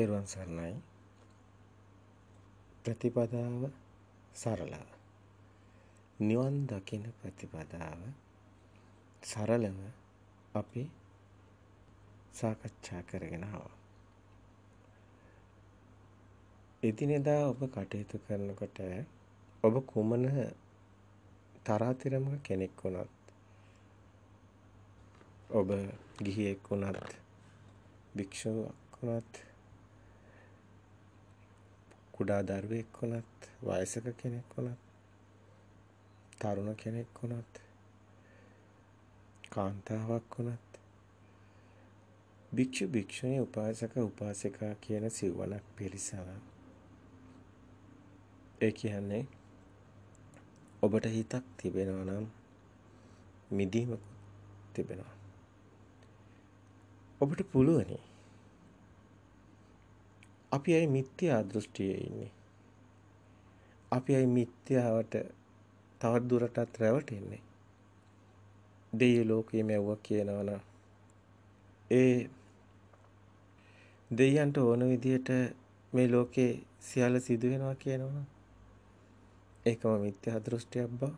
තෙරුවන් සරණයි ප්‍රතිපදාව සරලව නිවන් දකින ප්‍රතිපදාව සරලව අපි සාකච්ඡා කරගෙන ආවා. එදිනෙදා ඔබ කටයුතු කරනකොට ඔබ කුමන තරාතිරම කෙනෙක් වුණත් ඔබ ගිහියෙක් වුණත් භික්ෂුවක් වුණත් කුඩා දරුවෙක් වුණත් වයසක කෙනෙක් වුණත් තරුණ කෙනෙක් වුණත් කාන්තාවක් වුණත් භික්ෂු භික්ෂුණී උපාසක උපාසිකා කියන සිව්වනක් පිරිසම ඒ කියන්නේ ඔබට හිතක් තිබෙනවා නම් මිදීමක් තිබෙනවා ඔබට පුළුවනි අපි අයි මිත්‍යා දෘෂ්ටියේ ඉන්නේ. අපි අයි මිත්‍යාවට තවත් දුරටත් රැවටෙන්නේ. දෙය ලෝකයේ මැව්වා කියනවනම් ඒ දෙයයන්ට ඕන විදිහට මේ ලෝකේ සියල්ල සිදු වෙනවා කියනවනම් ඒකම මිත්‍යා දෘෂ්ටියක් බව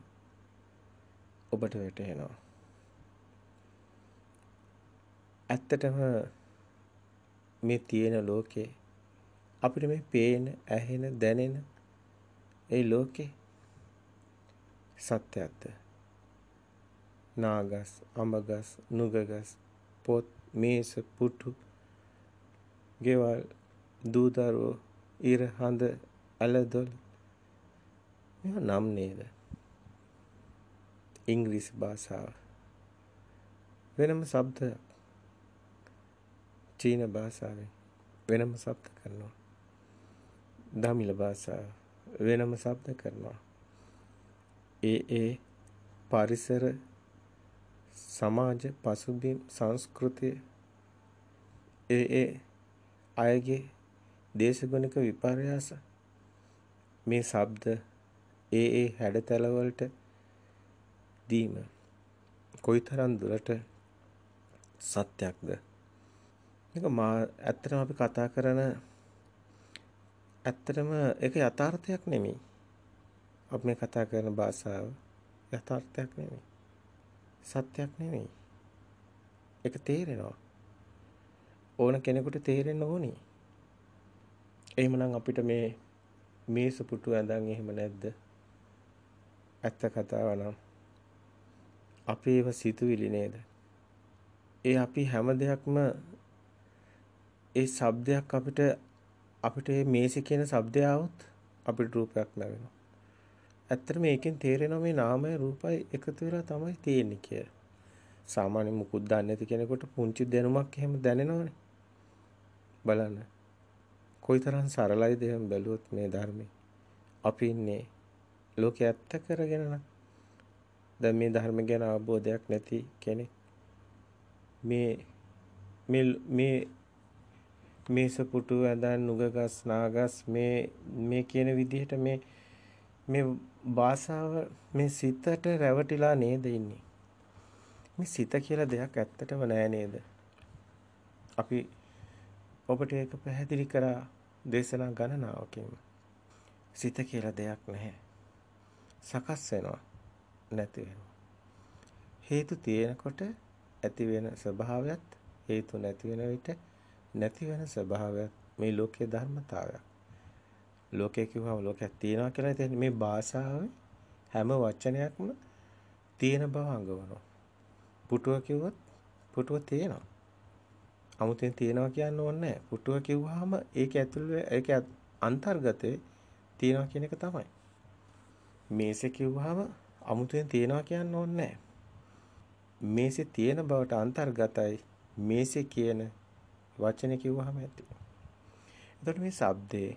ඔබට වැටහෙනවා. ඇත්තටම මේ තියෙන ලෝකේ අපිට මේ පේන ඇහෙන දැනෙන ඒ ලෝකේ සත්‍යයක්ද නාගස් අඹගස් නුගගස් පොත් මේස පුටු ගෙවල් දූදරෝ ඉර හඳ ඇලදොල් මේවා නම් නේද ඉංග්‍රීසි භාෂාව වෙනම શબ્ද චීන භාෂාවෙන් වෙනම શબ્ද කරනවා දමිළ භාෂාව වෙනම ශබ්ද කරනවා. ඒ ඒ පරිසර සමාජ පසුබිම් සංස්කෘතිය ඒ ඒ අයගේ දේශගුණික විපර්යාස මේ ශබ්ද ඒ ඒ හැඩතල වලට දීම කොයිතරම් දුරට සත්‍යක්ද මේක මා ඇත්තටම අපි කතා කරන ඇත්තටම ඒක යථාර්ථයක් නෙමෙයි. අපි මේ කතා කරන භාෂාව යථාර්ථයක් නෙමෙයි. සත්‍යයක් නෙමෙයි. ඒක තේරෙනවා. ඕන කෙනෙකුට තේරෙන්න ඕනි. එහෙමනම් අපිට මේ මේසු පුටු ඇඳන් එහෙම නැද්ද? ඇත්ත කතාව නම් අපේව සිතුවිලි නේද? ඒ අපි හැම දෙයක්ම ඒ શબ્දයක් අපිට අපිට මේසෙ කියන શબ્දය આવොත් අපිට රූපයක් ලැබෙනවා. ඇත්තට මේකෙන් තේරෙනවා මේ නාමය රූපයි එකතු වෙලා තමයි තියෙන්නේ කියලා. සාමාන්‍ය මුකුත් දන්නේ නැති කෙනෙකුට පුංචි දැනුමක් එහෙම දැනෙනවනේ. බලන්න. කොයිතරම් සරලයිද එහෙම බැලුවොත් මේ ධර්මයේ. අපි ඉන්නේ ලෝකයේ ඇත්ත කරගෙන නම්. දැන් මේ ධර්ම ගැන අවබෝධයක් නැති කෙනෙක් මේ මේ මේස පුටු ඇඳන් නුගගස් නාගස් මේ මේ කියන විදිහට මේ මේ භාෂාව මේ සිතට රැවටිලා නේද ඉන්නේ මේ සිත කියලා දෙයක් ඇත්තටම නෑ නේද අපි ඔබට ඒක පැහැදිලි කරා දේශනා ගණනාවකින් සිත කියලා දෙයක් නැහැ සකස් වෙනවා නැති වෙනවා හේතු තියෙනකොට ඇති වෙන ස්වභාවයත් හේතු නැති වෙන විට නැති වෙන ස්වභාවයක් මේ ලෝකයේ ධර්මතාවයක්. ලෝකය කිව්වම ලෝකයක් තියෙනවා කියලා ඉතින් මේ භාෂාවේ හැම වචනයක්ම තියෙන බව අඟවනවා. පුටුව කිව්වොත් පුටුව තියෙනවා. 아무තෙන් තියෙනවා කියන්න ඕනේ නැහැ. පුටුව කිව්වහම ඒක ඇතුළේ ඒක අන්තර්ගතේ තියෙනවා කියන එක තමයි. මේසෙ කිව්වහම 아무තෙන් තියෙනවා කියන්න ඕනේ නැහැ. මේසෙ තියෙන බවට අන්තර්ගතයි මේසෙ කියන වචනේ කිව්වහම ඇති. එතකොට මේ shabdේ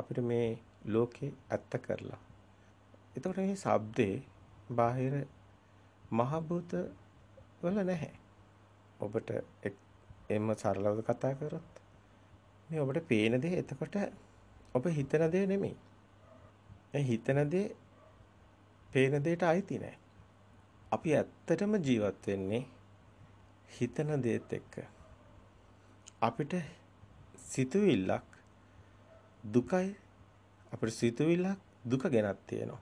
අපිට මේ ලෝකේ ඇත්ත කරලා. එතකොට මේ shabdේ බාහිර මහ වල නැහැ. ඔබට එම්ම සරලව කතා කරොත් මේ ඔබට පේන දේ එතකොට ඔබ හිතන දේ නෙමෙයි. ඒ හිතන දේ පේන දෙයට අයිති නැහැ. අපි ඇත්තටම ජීවත් වෙන්නේ හිතන දේත් එක්ක. අපිට සිතුවිල්ලක් දුකයි අපිට සිතුවිල්ලක් දුක ගැනත් තියෙනවා.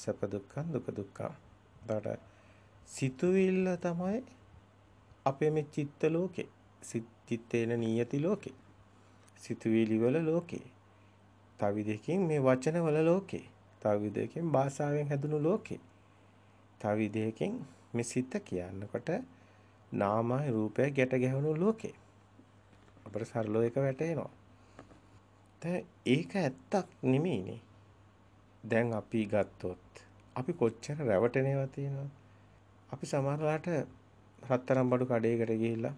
සැප දුක්ඛං දුක දුක්ඛං. එතකොට සිතුවිල්ල තමයි අපේ මේ චිත්ත ලෝකේ. චිත්තේන නියති ලෝකේ. සිතුවිලි වල ලෝකේ. තව විදිහකින් මේ වචන වල ලෝකේ. තව විදිහකින් භාෂාවෙන් හැදුණු ලෝකේ. තව විදිහකින් මේ සිත කියනකොට නාමයි රූපය ගැට ගැහුණු ලෝකේ. අපට සරලව එක වැටේනවා. දැන් ඒක ඇත්තක් නෙමෙයිනේ. දැන් අපි ගත්තොත් අපි කොච්චර රැවටෙනවා තියෙනවද? අපි සමහරලාට රත්තරන් බඩු කඩේකට ගිහිල්ලා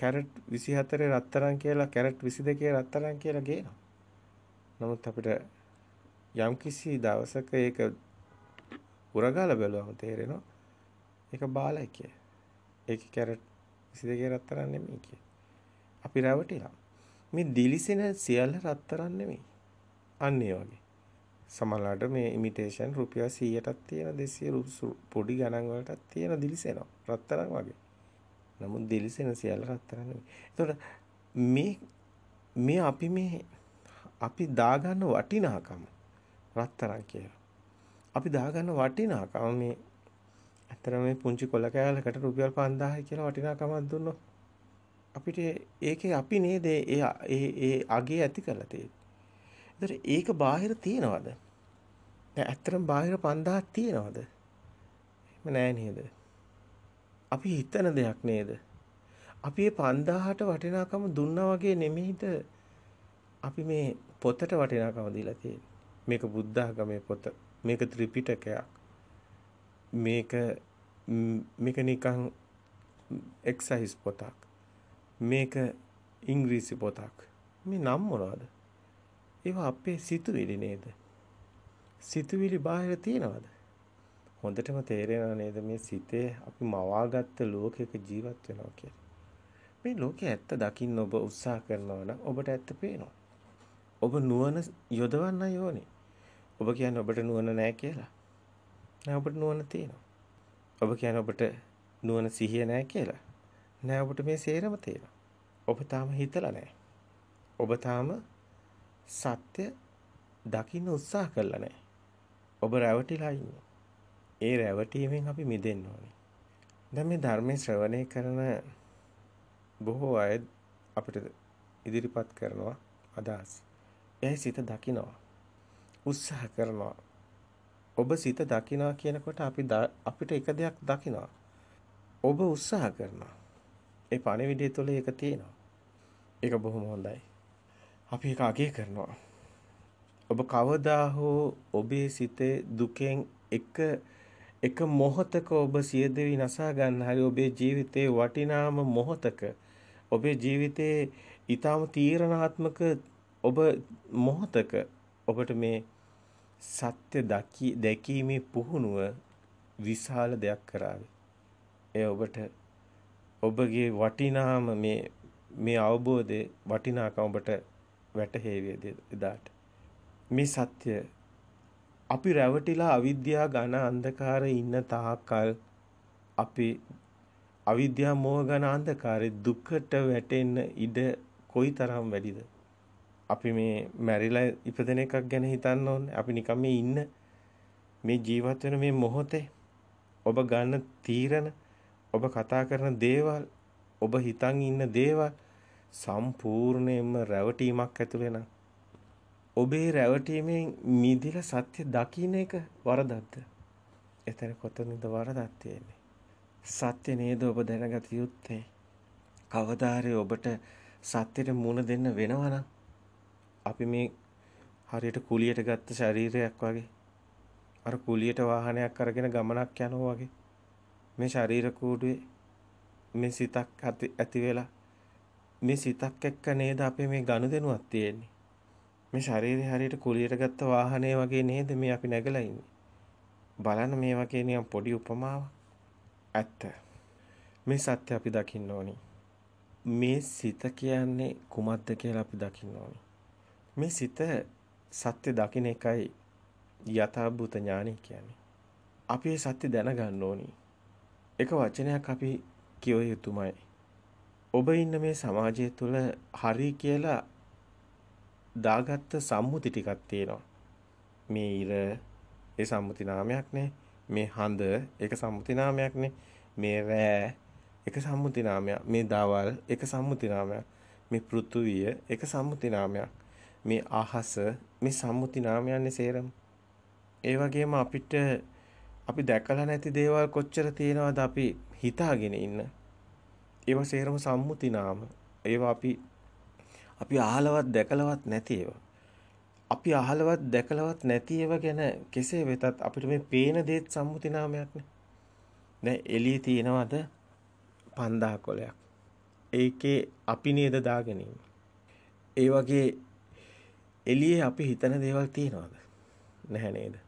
කැරට් 24 රත්තරන් කියලා කැරට් 22 රත්තරන් කියලා ගේනවා. නමුත් අපිට යම්කිසි දවසක ඒක උරගාලා බැලුවම තේරෙනවා ඒක බාලයි කිය. ඒක කැරට් 22 රත්තරන් නෙමෙයි කිය. අපි රැවටිලා. මේ දිලිසෙන සියල්ල රත්තරන් නෙමෙයි. අන්න ඒ වගේ. සමහරවිට මේ ඉමිටේෂන් රුපියල් 100ටත් තියෙන 200 පොඩි ගණන් වලටත් තියෙන දිලිසෙනවා. රත්තරන් වගේ. නමුත් දිලිසෙන සියල්ල රත්තරන් නෙමෙයි. ඒතකොට මේ මේ අපි මේ අපි දාගන්න වටිනාකම රත්තරන් කියලා. අපි දාගන්න වටිනාකම මේ ඇත්තට මේ පුංචි කොල කෑල්ලකට රුපියල් 5000 කියලා වටිනාකමක් දුන්නොත් අපිට ඒකේ අපි නේද ඒ ඒ ඒ අගේ ඇති කරලා තියෙන්නේ. ඒතර ඒක බාහිර තියනවද? දැන් ඇත්තටම බාහිර 5000ක් තියනවද? එහෙම නෑ නේද? අපි හිතන දෙයක් නේද? අපි මේ 5000ට වටිනාකම දුන්නා වගේ නෙමෙයිද අපි මේ පොතට වටිනාකම දීලා තියෙන්නේ. මේක බුද්ධඝමේ පොත. මේක ත්‍රිපිටකයක්. මේක මේක නිකන් එක්සයිස් පොතක්. මේක ඉංග්‍රීසි පොතක්. මේ නම් මොනවද? ඒවා අපේ සිතුවිලි නේද? සිතුවිලි බාහිර තියනවද? හොඳටම තේරෙනව නේද මේ සිතේ අපි මවාගත්ත ලෝකයක ජීවත් වෙනවා කියලා. මේ ලෝකයේ ඇත්ත දකින්න ඔබ උත්සාහ කරනවා නම් ඔබට ඇත්ත පේනවා. ඔබ නුවණ යොදවන්නයි ඕනේ. ඔබ කියන්නේ ඔබට නුවණ නැහැ කියලා. නෑ ඔබට නුවණ තියෙනවා. ඔබ කියන්නේ ඔබට නුවණ සිහිය නැහැ කියලා. නෑ ඔබට මේ සේරම තේරෙනවා. ඔබ තාම හිතලා නෑ. ඔබ තාම සත්‍ය දකින්න උත්සාහ කළා නෑ. ඔබ රැවටිලා ඉන්නේ. ඒ රැවටීමෙන් අපි මිදෙන්න ඕනේ. දැන් මේ ධර්මයේ ශ්‍රවණය කරන බොහෝ අය අපිට ඉදිරිපත් කරනවා අදහස්. එයි සිත දකිනවා. උත්සාහ කරනවා. ඔබ සිත දකිනවා කියනකොට අපි අපිට එක දෙයක් දකිනවා. ඔබ උත්සාහ කරනවා. ඒ පණිවිඩය තුළ ඒක තියෙනවා. ඒක බොහොම හොඳයි. අපි ඒක අගය කරනවා. ඔබ කවදා හෝ ඔබේ සිතේ දුකෙන් එක එක මොහොතක ඔබ සියදෙවි නසා ගන්න හරි ඔබේ ජීවිතේ වටිනාම මොහොතක ඔබේ ජීවිතේ ඊටාම තීරණාත්මක ඔබ මොහොතක ඔබට මේ සත්‍ය දැකීමේ පුහුණුව විශාල දෙයක් කරාවි. එය ඔබට ඔබගේ වටිනාම මේ මේ අවබෝධයේ වටිනාකම ඔබට වැටහෙවි එදාට. මේ සත්‍ය අපි රැවටිලා අවිද්‍යා ඝන අන්ධකාරයේ ඉන්න තාක්කල් අපි අවිද්‍යා මෝහ ඝන අන්ධකාරයේ දුකට වැටෙන්න ඉඩ කොයිතරම් වැඩිද? අපි මේ මැරිලා ඉපදෙන එකක් ගැන හිතන්න ඕනේ. අපි නිකම් මේ ඉන්න මේ ජීවත් වෙන මේ මොහොතේ ඔබ ගන්න තීරණ ඔබ කතා කරන දේවල් ඔබ හිතන් ඉන්න දේවල් සම්පූර්ණයෙන්ම රැවටීමක් ඇතුලේ නම් ඔබේ රැවටීමෙන් මිදිලා සත්‍ය දකින්න එක වරදක්ද? එතන කොතනද වරදක් තියෙන්නේ? සත්‍ය නේද ඔබ දැනගත යුත්තේ? කවදාරේ ඔබට සත්‍යෙට මුණ දෙන්න වෙනවනම් අපි මේ හරියට කුලියට ගත්ත ශරීරයක් වගේ අර කුලියට වාහනයක් අරගෙන ගමනක් යනවා වගේ මේ ශරීර කූඩුවේ මේ සිතක් ඇති වෙලා මේ සිතක් එක්ක නේද අපි මේ ගනුදෙනුවක් තියෙන්නේ. මේ ශරීරය හරියට කුලියට ගත්ත වාහනය වගේ නේද මේ අපි නැගලා ඉන්නේ. බලන්න මේ වගේ නියම් පොඩි උපමාවක්. ඇත්ත. මේ සත්‍ය අපි දකින්න ඕනි. මේ සිත කියන්නේ කුමක්ද කියලා අපි දකින්න ඕනි. මේ සිත සත්‍ය දකින්න එකයි යථාභූත ඥානය කියන්නේ. අපි සත්‍ය දැනගන්න ඕනේ. එක වචනයක් අපි කියව යුතුමයි. ඔබ ඉන්න මේ සමාජය තුළ හරි කියලා දාගත්ත සම්මුති ටිකක් තියෙනවා. මේ ඉර ඒ සම්මුති නාමයක්නේ. මේ හඳ ඒක සම්මුති නාමයක්නේ. මේ රෑ ඒක සම්මුති නාමයක්. මේ දවල් ඒක සම්මුති නාමයක්. මේ පෘථුවිය ඒක සම්මුති නාමයක්. මේ අහස මේ සම්මුති නාමයන්නේ සේරම. ඒ වගේම අපිට අපි දැකලා නැති දේවල් කොච්චර තියෙනවද අපි හිතාගෙන ඉන්න. ඒවා සේරම සම්මුති නාම. ඒවා අපි අපි අහලවත් දැකලවත් නැති ඒවා. අපි අහලවත් දැකලවත් නැති ඒවා ගැන කෙසේ වෙතත් අපිට මේ පේන දේත් සම්මුති නාමයක්නේ. දැන් එළියේ තියෙනවද 5000 කොලයක්. ඒකේ අපි නේද දාගෙන ඉන්නේ. ඒ වගේ එළියේ අපි හිතන දේවල් තියනවාද? නැහැ නේද?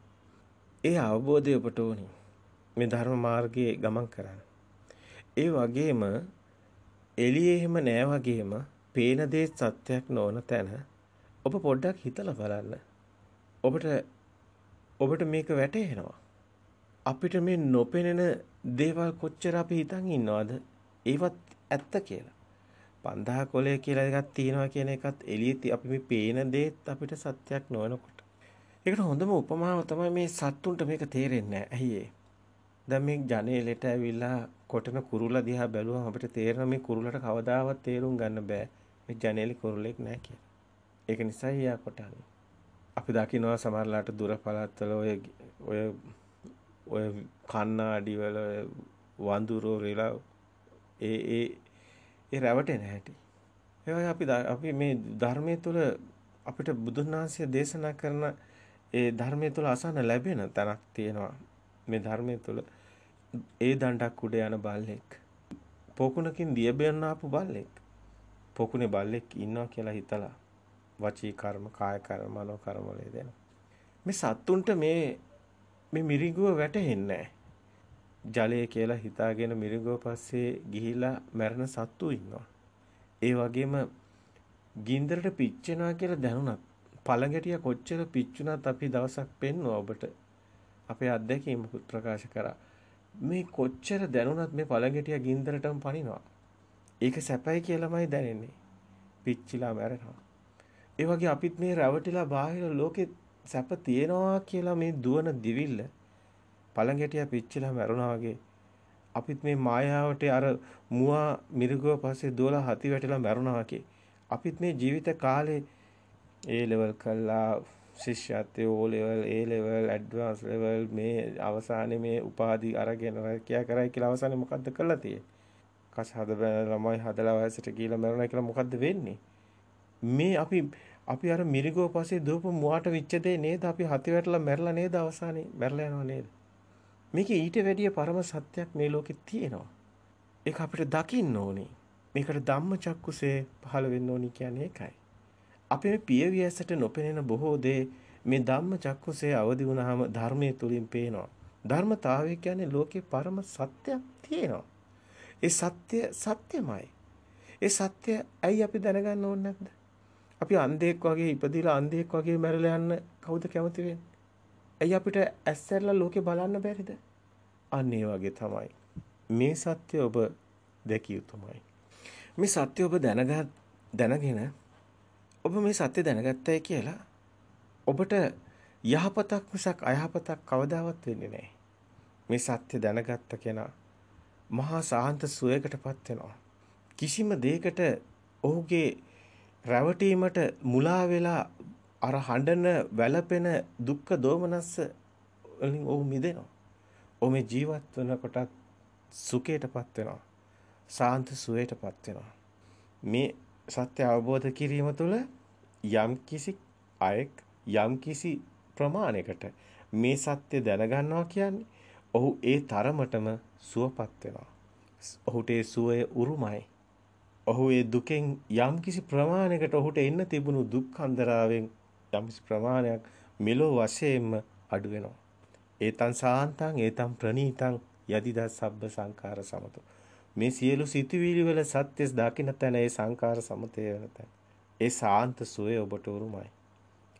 ඒ අවබෝධය ඔබට ඕනි. මේ ධර්ම මාර්ගයේ ගමන් කරන්න. ඒ වගේම එළියේ එහෙම නෑ වගේම පේන දේ සත්‍යයක් නොවන තැන ඔබ පොඩ්ඩක් හිතලා බලන්න. ඔබට ඔබට මේක වැටහෙනවා. අපිට මේ නොපෙනෙන දේවල් කොච්චර අපි හිතන් ඉන්නවද? ඒවත් ඇත්ත කියලා. පන්දා කොලේ කියලා එකක් තියෙනවා කියන එකත් එළියේ අපි මේ පේන දේත් අපිට සත්‍යක් නොවනකොට ඒකට හොඳම උපමාව තමයි මේ සත්තුන්ට මේක තේරෙන්නේ ඇයි ඒ. දැන් මේ ජනේලෙට ඇවිල්ලා කොටන කුරුල්ල දිහා බැලුවම අපිට තේරෙන මේ කුරුල්ලට කවදාවත් තේරුම් ගන්න බෑ. මේ ජනේලේ කුරුල්ලෙක් නෑ කියලා. ඒක නිසා එයා කොටන්නේ. අපි දකිනවා සමහරලාට දුර පළාත්වල ඔය ඔය ඔය කන්නාඩි වල වඳුරෝ රෙලා ඒ ඒ ඒ රැවටෙන හැටි. ඒ අපි අපි මේ ධර්මයේ තුල අපිට බුදුන් වහන්සේ දේශනා කරන ඒ ධර්මයේ තුල අසන්න ලැබෙන තැනක් තියෙනවා. මේ ධර්මයේ තුල ඒ දණ්ඩක් උඩ යන බල්ලෙක් පොකුණකින් දියබෙන්න ආපු බල්ලෙක් පොකුණේ බල්ලෙක් ඉන්නවා කියලා හිතලා වචී කර්ම කාය කර්ම මනෝ කර්ම වල දෙන මේ සත්තුන්ට මේ මේ මිරිඟුව වැටෙන්නේ ජලය කියලා හිතාගෙන මිරිඟුව පස්සේ ගිහිලා මැරෙන සත්තු ඉන්නවා ඒ වගේම ගින්දරට පිච්චෙනවා කියලා දැනුණත් පළඟැටිය කොච්චර පිච්චුණත් අපි දවසක් පෙන්වුවා ඔබට අපේ අත්දැකීම ප්‍රකාශ කරා. මේ කොච්චර දැනුණත් මේ පළඟැටිය ගින්දරටම පනිනවා. ඒක සැපයි කියලාමයි දැනෙන්නේ. පිච්චිලා මැරෙනවා. ඒ වගේ අපිත් මේ රැවටිලා බාහිර ලෝකෙ සැප තියෙනවා කියලා මේ දුවන දිවිල්ල පළඟැටිය පිච්චිලා මැරුණා වගේ අපිත් මේ මායාවට අර මුවා මිරිගුව පස්සේ දුවලා හති වැටිලා මැරුණා වගේ අපිත් මේ ජීවිත කාලේ ඒ ලෙවල් කළා ශිෂ්‍යත්වය O level A level advanced level මේ අවසානයේ මේ උපාධි අරගෙන රැකියා කරයි කියලා අවසානයේ මොකද්ද කරලා තියෙන්නේ කස් හද බැන ළමයි හදලා වයසට ගිහිලා මැරුණා කියලා මොකද්ද වෙන්නේ මේ අපි අපි අර මිරිගෝ පස්සේ දූප මුවාට විච්ච දෙේ නේද අපි හති වැටලා මැරලා නේද අවසානයේ මැරලා යනවා නේද මේක ඊට වැඩිය පරම සත්‍යයක් මේ ලෝකේ තියෙනවා ඒක අපිට දකින්න ඕනේ මේකට ධම්ම චක්කුසේ පහළ වෙන්න ඕනි කියන්නේ ඒකයි අපේ පියවි ඇසට නොපෙනෙන බොහෝ දේ මේ ධම්ම චක්කුසේ අවදි වුණාම ධර්මයේ තුලින් පේනවා. ධර්මතාවය කියන්නේ ලෝකේ පරම සත්‍යයක් තියෙනවා. ඒ සත්‍ය සත්‍යමයි. ඒ සත්‍ය ඇයි අපි දැනගන්න ඕනේ නැද්ද? අපි අන්ධයෙක් වගේ ඉපදිලා අන්ධයෙක් වගේ මැරලා යන්න කවුද කැමති වෙන්නේ? ඇයි අපිට ඇස්සෙල්ලා ලෝකේ බලන්න බැරිද? අන්න ඒ වගේ තමයි. මේ සත්‍ය ඔබ දැකිය යුතුමයි. මේ සත්‍ය ඔබ දැනගත් දැනගෙන ඔබ මේ සත්‍ය දැනගත්තයි කියලා ඔබට යහපතක් මිසක් අයහපතක් කවදාවත් වෙන්නේ නැහැ. මේ සත්‍ය දැනගත්ත කෙනා මහා සාන්ත සුවයකටපත් වෙනවා. කිසිම දෙයකට ඔහුගේ රැවටීමට මුලා වෙලා අර හඬන වැළපෙන දුක්ඛ දෝමනස්ස වලින් ඔහු මිදෙනවා. ඔහු මේ ජීවත් වෙනකොටත් සුඛයටපත් වෙනවා. සාන්ත සුවයටපත් වෙනවා. මේ සත්‍ය අවබෝධ කිරීම තුළ යම් කිසි අයෙක් යම් කිසි ප්‍රමාණයකට මේ සත්‍ය දැනගන්නවා කියන්නේ ඔහු ඒ තරමටම සුවපත් වෙනවා. ඔහුට ඒ සුවය උරුමයි. ඔහු ඒ දුකෙන් යම් කිසි ප්‍රමාණයකට ඔහුට එන්න තිබුණු දුක් අන්දරාවෙන් යම් කිසි ප්‍රමාණයක් මෙලෝ වශයෙන්ම අඩු වෙනවා. ඒතං සාන්තං ඒතං ප්‍රණීතං යදිදා සබ්බ සංඛාර සමතෝ මේ සියලු සිතුවිලි වල සත්‍යස් දකින තැන ඒ සංකාර සමතය වෙන තැන. ඒ සාන්ත සුවේ ඔබට උරුමයි.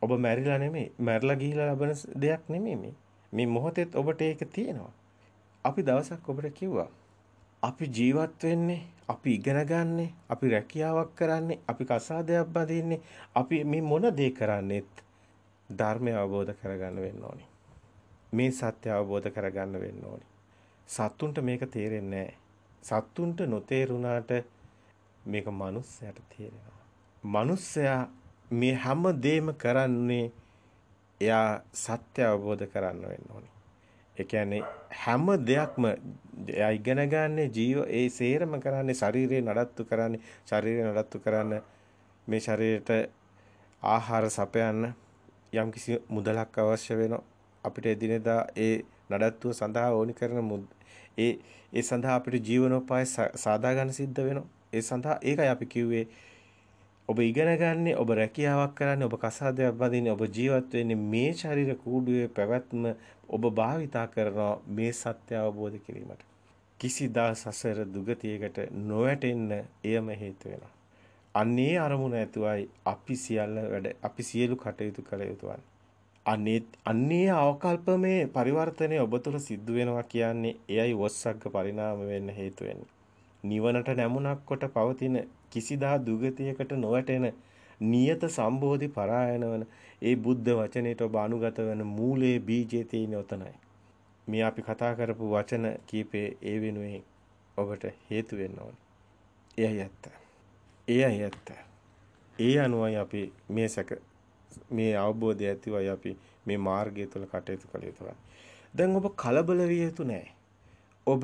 ඔබ මැරිලා නෙමෙයි, මැරිලා ගිහිලා ලබන දෙයක් නෙමෙයි මේ. මේ මොහොතෙත් ඔබට ඒක තියෙනවා. අපි දවසක් ඔබට කිව්වා. අපි ජීවත් වෙන්නේ, අපි ඉගෙන ගන්නෙ, අපි රැකියාවක් කරන්නේ, අපි කසාදයක් බඳින්නේ, අපි මේ මොන දේ කරන්නේත් ධර්මය අවබෝධ කරගන්න වෙන්න ඕනේ. මේ සත්‍ය අවබෝධ කරගන්න වෙන්න ඕනේ. සත්තුන්ට මේක තේරෙන්නේ නැහැ. සත්තුන්ට නොතේරුණාට මේක මනුස්සයට තේරෙනවා. මනුස්සයා මේ හැම දෙම කරන්නේ එයා සත්‍ය අවබෝධ කරන්න වෙන්න ඕනේ. ඒ කියන්නේ හැම දෙයක්ම එයා ඉගෙන ගන්න ජීව ඒ සේරම කරන්නේ ශරීරේ නඩත්තු කරන්නේ ශරීරේ නඩත්තු කරන්න මේ ශරීරයට ආහාර සපයන්න යම් කිසි මුදලක් අවශ්‍ය වෙනවා අපිට එදිනෙදා ඒ නඩත්තුව සඳහා ඕනි කරන ඒ ඒ සඳහා අපිට ජීවනෝපාය සාදා ගන්න සිද්ධ වෙනවා. ඒ සඳහා ඒකයි අපි කිව්වේ ඔබ ඉගෙන ගන්න, ඔබ රැකියාවක් කරන්නේ, ඔබ කසාදයක් බඳින්නේ, ඔබ ජීවත් වෙන්නේ මේ ශරීර කූඩුවේ පැවැත්ම ඔබ භාවිතා කරනවා මේ සත්‍ය අවබෝධ කිරීමට. කිසිදා සසර දුගතියකට නොවැටෙන්න එයම හේතු වෙනවා. අන්නේ අරමුණ ඇතුවයි අපි සියල්ල වැඩ අපි සියලු කටයුතු කළ යුතුවන්නේ. අනේ අන්නේ අවකල්පමේ පරිවර්තනය ඔබ තුළ සිද්ධ වෙනවා කියන්නේ එයයි වස්සග්ග පරිණාම වෙන්න හේතු වෙන්නේ. නිවනට නැමුණක් කොට පවතින කිසිදා දුගතියකට නොවැටෙන නියත සම්බෝධි පරායන වන ඒ බුද්ධ වචනයට ඔබ අනුගත වන මූලයේ බීජය තියෙන උතනයි. මේ අපි කතා කරපු වචන කීපේ ඒ වෙනුවෙන් ඔබට හේතු වෙන්න ඕනේ. එයයි ඇත්ත. එයයි ඇත්ත. ඒ අනුවයි අපි මේ සැක මේ අවබෝධය ඇතිවයි අපි මේ මාර්ගය තුළ කටයුතු කළ යුතුයි. දැන් ඔබ කලබල විය යුතු නෑ. ඔබ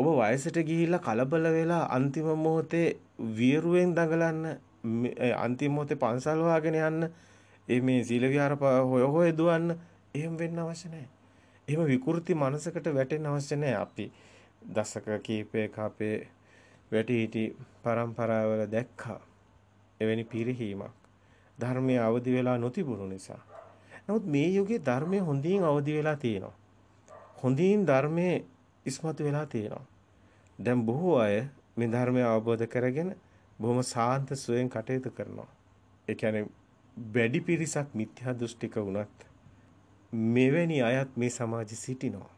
ඔබ වයසට ගිහිල්ලා කලබල වෙලා අන්තිම මොහොතේ වියරුවෙන් දඟලන්න අන්තිම මොහොතේ පන්සල් වාගෙන යන්න ඒ මේ සීල විහාර හොය හොය දුවන්න එහෙම වෙන්න අවශ්‍ය නැහැ. එහෙම විකෘති මනසකට වැටෙන්න අවශ්‍ය නැහැ. අපි දශක කීපයක අපේ වැටි හිටි පරම්පරාවල දැක්කා. එවැනි පිරිහීමක්. ධර්මය අවදි වෙලා නොතිබුණු නිසා. නමුත් මේ යුගයේ ධර්මය හොඳින් අවදි වෙලා තියෙනවා. හොඳින් ධර්මයේ ඉස්මතු වෙලා තියෙනවා. දැන් බොහෝ අය මේ ධර්මය අවබෝධ කරගෙන බොහොම සාන්ත සුවයෙන් කටයුතු කරනවා. ඒ කියන්නේ වැඩි පිරිසක් මිත්‍යා දෘෂ්ටික වුණත් මෙවැනි අයත් මේ සමාජෙ සිටිනවා.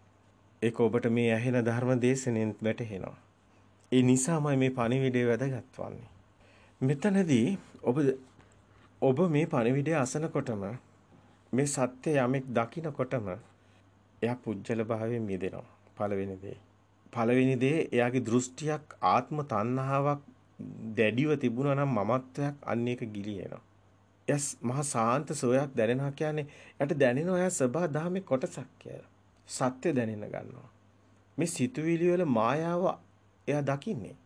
ඒක ඔබට මේ ඇහෙන ධර්ම දේශනෙන් වැටහෙනවා. ඒ නිසාමයි මේ පණිවිඩය වැදගත් වන්නේ. මෙතනදී ඔබ ඔබ මේ පණිවිඩය අසනකොටම මේ සත්‍ය යමෙක් දකිනකොටම එයා පුජ්‍යල භාවයෙන් මිදෙනවා. පළවෙනි දේ. පළවෙනි දේ එයාගේ දෘෂ්ටියක් ආත්ම තණ්හාවක් දැඩිව තිබුණා නම් මමත්වයක් අන්න ඒක ගිලිනවා. යස් මහ සාන්ත සෝයක් දැනෙනවා කියන්නේ යට දැනෙන ඔය සබා දහමේ කොටසක් කියලා. සත්‍ය දැනෙන්න ගන්නවා. මේ සිතුවිලි වල මායාව එයා දකින්නේ.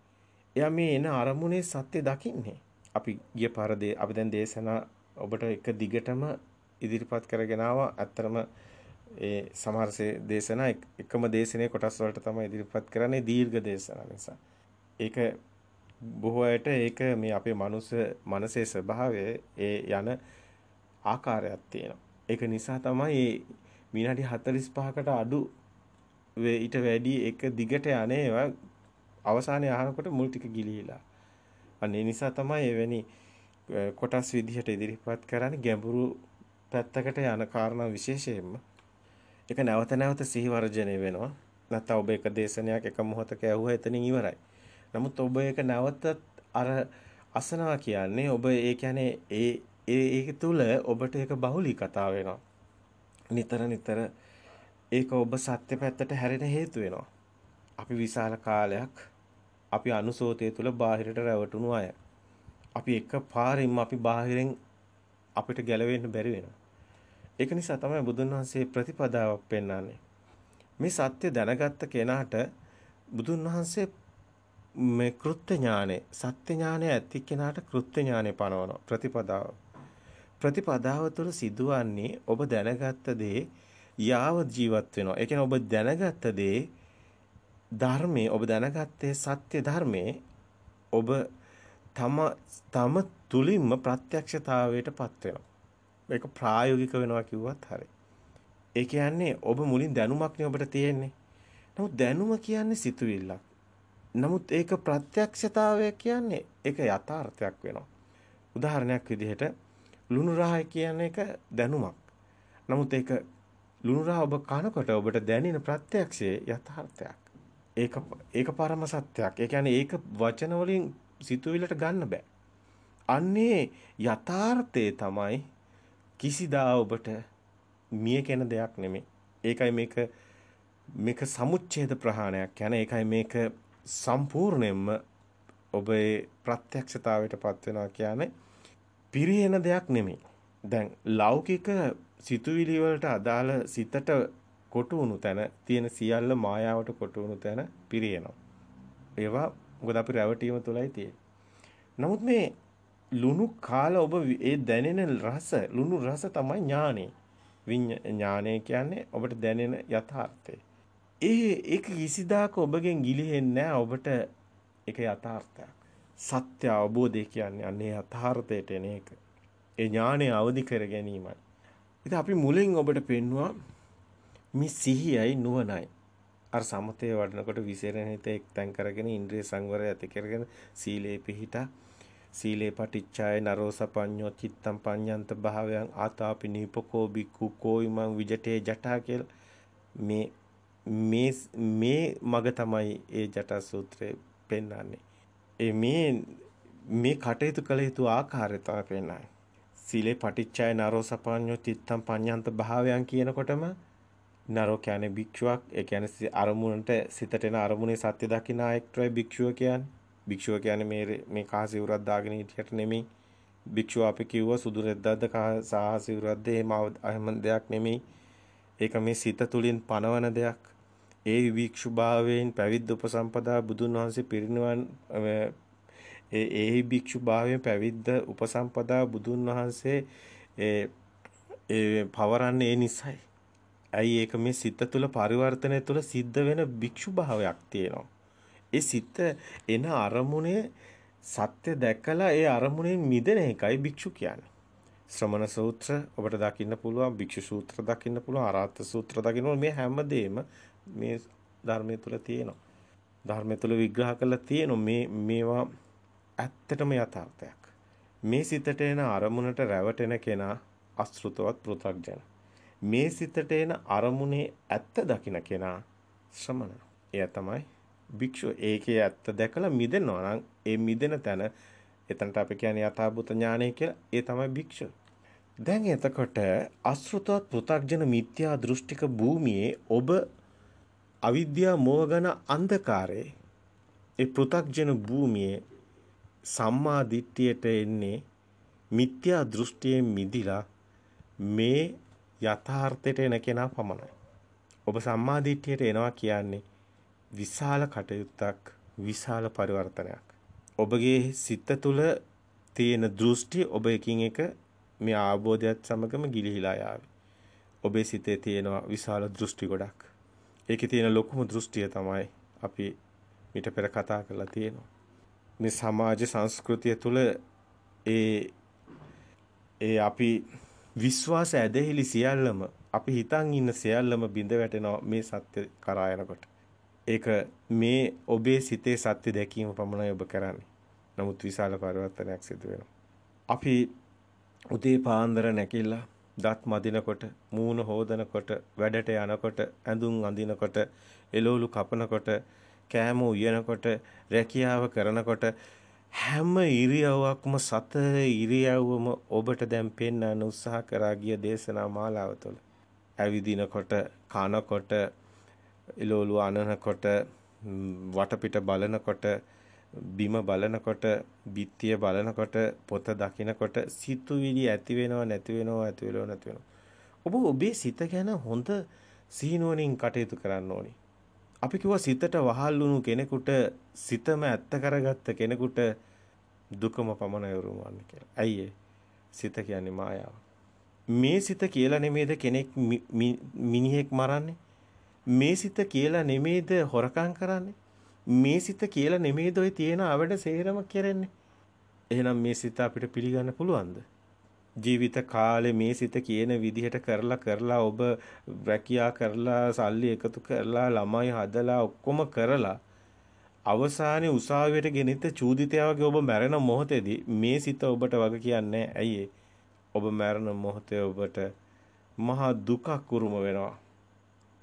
එයා මේ එන අරමුණේ සත්‍ය දකින්නේ. අපි ගිය පාර අපි දැන් දේශනා ඔබට එක දිගටම ඉදිරිපත් කරගෙන ආවා. ඇත්තරම ඒ සමහර දේශනා එකම දේශනේ කොටස් වලට තමයි ඉදිරිපත් කරන්නේ දීර්ඝ දේශනා නිසා. ඒක බොහෝ අයට ඒක මේ අපේ මනුස්ස මනසේ ස්වභාවය ඒ යන ආකාරයක් තියෙනවා. ඒක නිසා තමයි විනාඩි 45කට අඩු ඊට වැඩි එක දිගට යන්නේ ඒවා අවසානයේ අහනකොට මුල් ටික ගිලිහිලා. අන්න නිසා තමයි එවැනි කොටස් විදිහට ඉදිරිපත් කරන්නේ ගැඹුරු පැත්තකට යන කාරණා විශේෂයෙන්ම ඒක නැවත නැවත සිහි වර්ජනය වෙනවා නැත්නම් ඔබ එක දේශනයක් එක මොහොතක ඇහුවා එතනින් ඉවරයි නමුත් ඔබ ඒක නැවතත් අර අසනවා කියන්නේ ඔබ ඒ කියන්නේ ඒ ඒක තුල ඔබට ඒක බහුලී කතා වෙනවා නිතර නිතර ඒක ඔබ සත්‍ය පැත්තට හැරෙන හේතු වෙනවා අපි විශාල කාලයක් අපි අනුසෝතය තුල බාහිරට රැවටුණු අය. අපි එක පාරින්ම අපි බාහිරෙන් අපිට ගැලවෙන්න බැරි වෙනවා. ඒක නිසා තමයි බුදුන් වහන්සේ ප්‍රතිපදාවක් පෙන්වන්නේ. මේ සත්‍ය දැනගත්ත කෙනාට බුදුන් වහන්සේ මේ කෘත්‍ය ඥානෙ සත්‍ය ඥානෙ ඇති කෙනාට කෘත්‍ය ඥානෙ පනවන ප්‍රතිපදාව ප්‍රතිපදාව තුළ සිදුවන්නේ ඔබ දැනගත්ත දේ යාව ජීවත් වෙනවා ඒ කියන්නේ ඔබ දැනගත්ත දේ ධර්මයේ ඔබ දැනගත්තේ සත්‍ය ධර්මයේ ඔබ තම තම තුලින්ම ප්‍රත්‍යක්ෂතාවයටපත් වෙනවා. මේක ප්‍රායෝගික වෙනවා කිව්වත් හරි. ඒ කියන්නේ ඔබ මුලින් දැනුමක්නේ ඔබට තියෙන්නේ. නමුත් දැනුම කියන්නේ සිතුවිල්ලක්. නමුත් ඒක ප්‍රත්‍යක්ෂතාවය කියන්නේ ඒක යථාර්ථයක් වෙනවා. උදාහරණයක් විදිහට ලුණු රහය කියන එක දැනුමක්. නමුත් ඒක ලුණු රහ ඔබ කනකොට ඔබට දැනෙන ප්‍රත්‍යක්ෂයේ යථාර්ථයක්. ඒක ඒක පරම සත්‍යයක්. ඒ කියන්නේ ඒක වචන වලින් සිතුවිලට ගන්න බෑ. අන්නේ යථාර්ථය තමයි කිසිදා ඔබට මිය කෙන දෙයක් නෙමෙයි. ඒකයි මේක මේක සමුච්ඡේද ප්‍රහාණයක්. يعني ඒකයි මේක සම්පූර්ණයෙන්ම ඔබේ ප්‍රත්‍යක්ෂතාවයටපත් වෙනවා කියන්නේ පිරිහෙන දෙයක් නෙමෙයි. දැන් ලෞකික සිතුවිලි වලට අදාළ සිතට කොටු වුණු තැන තියෙන සියල්ල මායාවට කොටු වුණු තැන පිරියනවා. ඒවා මොකද අපි රැවටීම තුලයි තියෙන්නේ. නමුත් මේ ලුණු කාලා ඔබ ඒ දැනෙන රස ලුණු රස තමයි ඥානෙ. විඥානය කියන්නේ ඔබට දැනෙන යථාර්ථය. ඒ ඒක කිසිදාක ඔබගෙන් ගිලිහෙන්නේ නැහැ. ඔබට ඒක යථාර්ථයක්. සත්‍ය අවබෝධය කියන්නේ අනේ යථාර්ථයට එන එක. ඒ ඥානය අවදි කර ගැනීමයි. ඉතින් අපි මුලින් ඔබට පෙන්වුවා මේ සිහියයි නුවණයි අර සමතේ වඩනකොට විසරණ හිත එක්තැන් කරගෙන ඉන්ද්‍රිය සංවරය ඇති කරගෙන සීලේ පිහිටා සීලේ පටිච්චාය නරෝසපඤ්ඤෝ චිත්තම් පඤ්ඤන්ත භාවයන් ආතාපි නීපකෝ බික්ඛු කෝයිමං විජටේ ජටා කියලා මේ මේ මේ මග තමයි ඒ ජටා සූත්‍රය පෙන්වන්නේ. ඒ මේ මේ කටයුතු කළ යුතු ආකාරය තමයි පෙන්වන්නේ. සීලේ පටිච්චාය නරෝසපඤ්ඤෝ චිත්තම් පඤ්ඤන්ත භාවයන් කියනකොටම නරෝ කියන්නේ භික්ෂුවක් ඒ කියන්නේ අරමුණට සිතට එන අරමුණේ සත්‍ය දකින ආයක්ට්‍රය භික්ෂුව කියන්නේ භික්ෂුව කියන්නේ මේ මේ කහ සිවුරක් දාගෙන හිටියට නෙමෙයි භික්ෂුව අපි කිව්ව සුදු රෙද්දක්ද කහ සහ සිවුරක්ද එහෙම දෙයක් නෙමෙයි ඒක මේ සිත තුලින් පනවන දෙයක් ඒ වික්ෂුභාවයෙන් පැවිද්ද උපසම්පදා බුදුන් වහන්සේ පිරිනිවන් ඒ ඒ භික්ෂුභාවයෙන් පැවිද්ද උපසම්පදා බුදුන් වහන්සේ ඒ පවරන්නේ ඒ නිසයි ඇයි ඒක මේ සිත තුළ පරිවර්තනය තුළ සිද්ධ වෙන භික්ෂු භාවයක් තියෙනවා. ඒ සිත එන අරමුණේ සත්‍ය දැකලා ඒ අරමුණේ මිදෙන එකයි භික්ෂු කියන්නේ. ශ්‍රමණ සූත්‍ර ඔබට දකින්න පුළුවන් භික්ෂු සූත්‍ර දකින්න පුළුවන් ආරාත්‍ය සූත්‍ර දකින්න මේ හැමදේම මේ ධර්මයේ තුල තියෙනවා. ධර්මයේ තුල විග්‍රහ කරලා තියෙන මේ මේවා ඇත්තටම යථාර්ථයක්. මේ සිතට එන අරමුණට රැවටෙන කෙනා අසෘතවත් පෘථග්ජන. මේ සිතට එන අරමුණේ ඇත්ත දකින කෙනා ශ්‍රමණ. එයා තමයි භික්ෂුව. ඒකේ ඇත්ත දැකලා මිදෙනවා නම් ඒ මිදෙන තැන එතනට අපි කියන්නේ යථාභූත ඥානය කියලා. ඒ තමයි භික්ෂුව. දැන් එතකොට අසෘතවත් පෘථග්ජන මිත්‍යා දෘෂ්ටික භූමියේ ඔබ අවිද්‍යා මෝහගන අන්ධකාරයේ ඒ පෘථග්ජන භූමියේ සම්මා දිට්ඨියට එන්නේ මිත්‍යා දෘෂ්ටියෙන් මිදිලා මේ යථාර්ථයට එන කෙනා පමණයි. ඔබ සම්මාදිට්ඨියට එනවා කියන්නේ විශාල කටයුත්තක්, විශාල පරිවර්තනයක්. ඔබගේ සිත තුළ තියෙන දෘෂ්ටි ඔබ එකින් එක මේ ආબોධයත් සමගම ගිලිහිලා යාවේ. ඔබේ සිතේ තියෙනවා විශාල දෘෂ්ටි ගොඩක්. ඒකේ තියෙන ලොකුම දෘෂ්ටිය තමයි අපි මිට පෙර කතා කරලා තියෙනවා. මේ සමාජ සංස්කෘතිය තුළ ඒ ඒ අපි විශ්වාස ඇදහිලි සියල්ලම අපි හිතන් ඉන්න සියල්ලම බිඳ වැටෙනවා මේ සත්‍ය කරා යනකොට. ඒක මේ ඔබේ සිතේ සත්‍ය දැකීම පමණයි ඔබ කරන්නේ. නමුත් විශාල පරිවර්තනයක් සිදු වෙනවා. අපි උදේ පාන්දර නැකිලා දත් මදිනකොට, මූණ හොදනකොට, වැඩට යනකොට, ඇඳුම් අඳිනකොට, එළවලු කපනකොට, කෑම උයනකොට, රැකියාව කරනකොට හැම ඉරියව්වක්ම සතර ඉරියව්වම ඔබට දැන් පෙන්වන්න උත්සාහ කරා ගිය දේශනා මාලාව තුළ. ඇවිදිනකොට, කනකොට, ඉලෝලු අනනකොට, වටපිට බලනකොට, බිම බලනකොට, බිත්තිය බලනකොට, පොත දකිනකොට සිතුවිලි ඇති වෙනව නැති වෙනව ඇති වෙනව නැති වෙනව. ඔබ ඔබේ සිත ගැන හොඳ සීනුවණින් කටයුතු කරන්න ඕනේ. අපි කිව්වා සිතට වහල් වුණු කෙනෙකුට සිතම ඇත්ත කරගත්ත කෙනෙකුට දුකම පමණයි උරුමවන්නේ කියලා. ඇයි සිත කියන්නේ මායාව. මේ සිත කියලා නෙමේද කෙනෙක් මිනිහෙක් මරන්නේ? මේ සිත කියලා නෙමේද හොරකම් කරන්නේ? මේ සිත කියලා නෙමේද ওই තියෙන අවඩ සේරම කරන්නේ? එහෙනම් මේ සිත අපිට පිළිගන්න පුළුවන්ද? ජීවිත කාලේ මේ සිත කියන විදිහට කරලා කරලා ඔබ රැකියා කරලා සල්ලි එකතු කරලා ළමයි හදලා ඔක්කොම කරලා අවසානයේ උසාවියට ගෙනිත චූදිතයාගේ ඔබ මැරෙන මොහොතේදී මේ සිත ඔබට වග කියන්නේ ඇයි ඔබ මැරෙන මොහොතේ ඔබට මහා දුකක් උරුම වෙනවා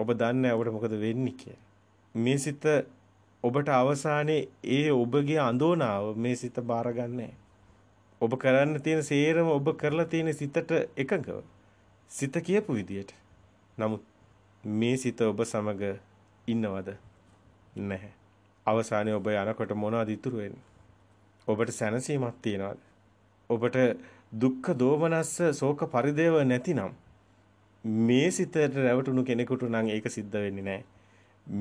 ඔබ දන්නේ ඔබට මොකද වෙන්නේ කියලා මේ සිත ඔබට අවසානයේ ඒ ඔබගේ අඳෝනාව මේ සිත බාරගන්නේ ඔබ කරන්න තියෙන සේරම ඔබ කරලා තියෙන සිතට එකඟව සිත කියපු විදියට. නමුත් මේ සිත ඔබ සමග ඉන්නවද? නැහැ. අවසානයේ ඔබ යනකොට මොනවද ඉතුරු වෙන්නේ? ඔබට සැනසීමක් තියනවද? ඔබට දුක්ඛ දෝමනස්ස ශෝක පරිදේව නැතිනම් මේ සිතට රැවටුණු කෙනෙකුට නම් ඒක සිද්ධ වෙන්නේ නැහැ.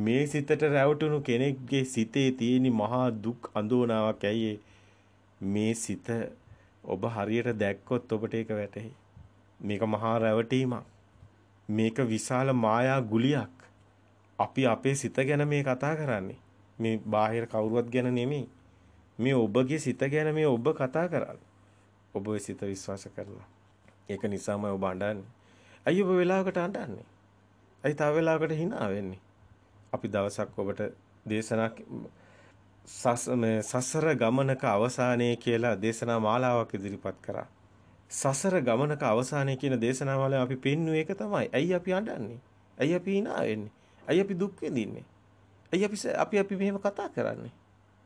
මේ සිතට රැවටුණු කෙනෙක්ගේ සිතේ තියෙන මහා දුක් අඳෝනාවක් ඇයි මේ සිත ඔබ හරියට දැක්කොත් ඔබට ඒක වැටහි. මේක මහා රැවටීමක්. මේක විශාල මායා ගුලියක්. අපි අපේ සිත ගැන මේ කතා කරන්නේ. මේ බාහිර කවුරුවත් ගැන නෙමෙයි. මේ ඔබගේ සිත ගැන මේ ඔබ කතා කරන්නේ. ඔබ සිත විශ්වාස කරනවා. ඒක නිසාම ඔබ අඬන්නේ. අයි ඔබ වෙලාවකට අඬන්නේ. අයි තව වෙලාවකට hina වෙන්නේ. අපි දවසක් ඔබට දේශනා සසර ගමනක අවසානයේ කියලා දේශනා මාලාවක් ඉදිරිපත් කරා. සසර ගමනක අවසානයේ කියන දේශනා මාලාව අපි පින්නුවේ ඒක තමයි. ඇයි අපි අඬන්නේ? ඇයි අපි hina වෙන්නේ? ඇයි අපි දුක් විඳින්නේ? ඇයි අපි අපි අපි මෙහෙම කතා කරන්නේ?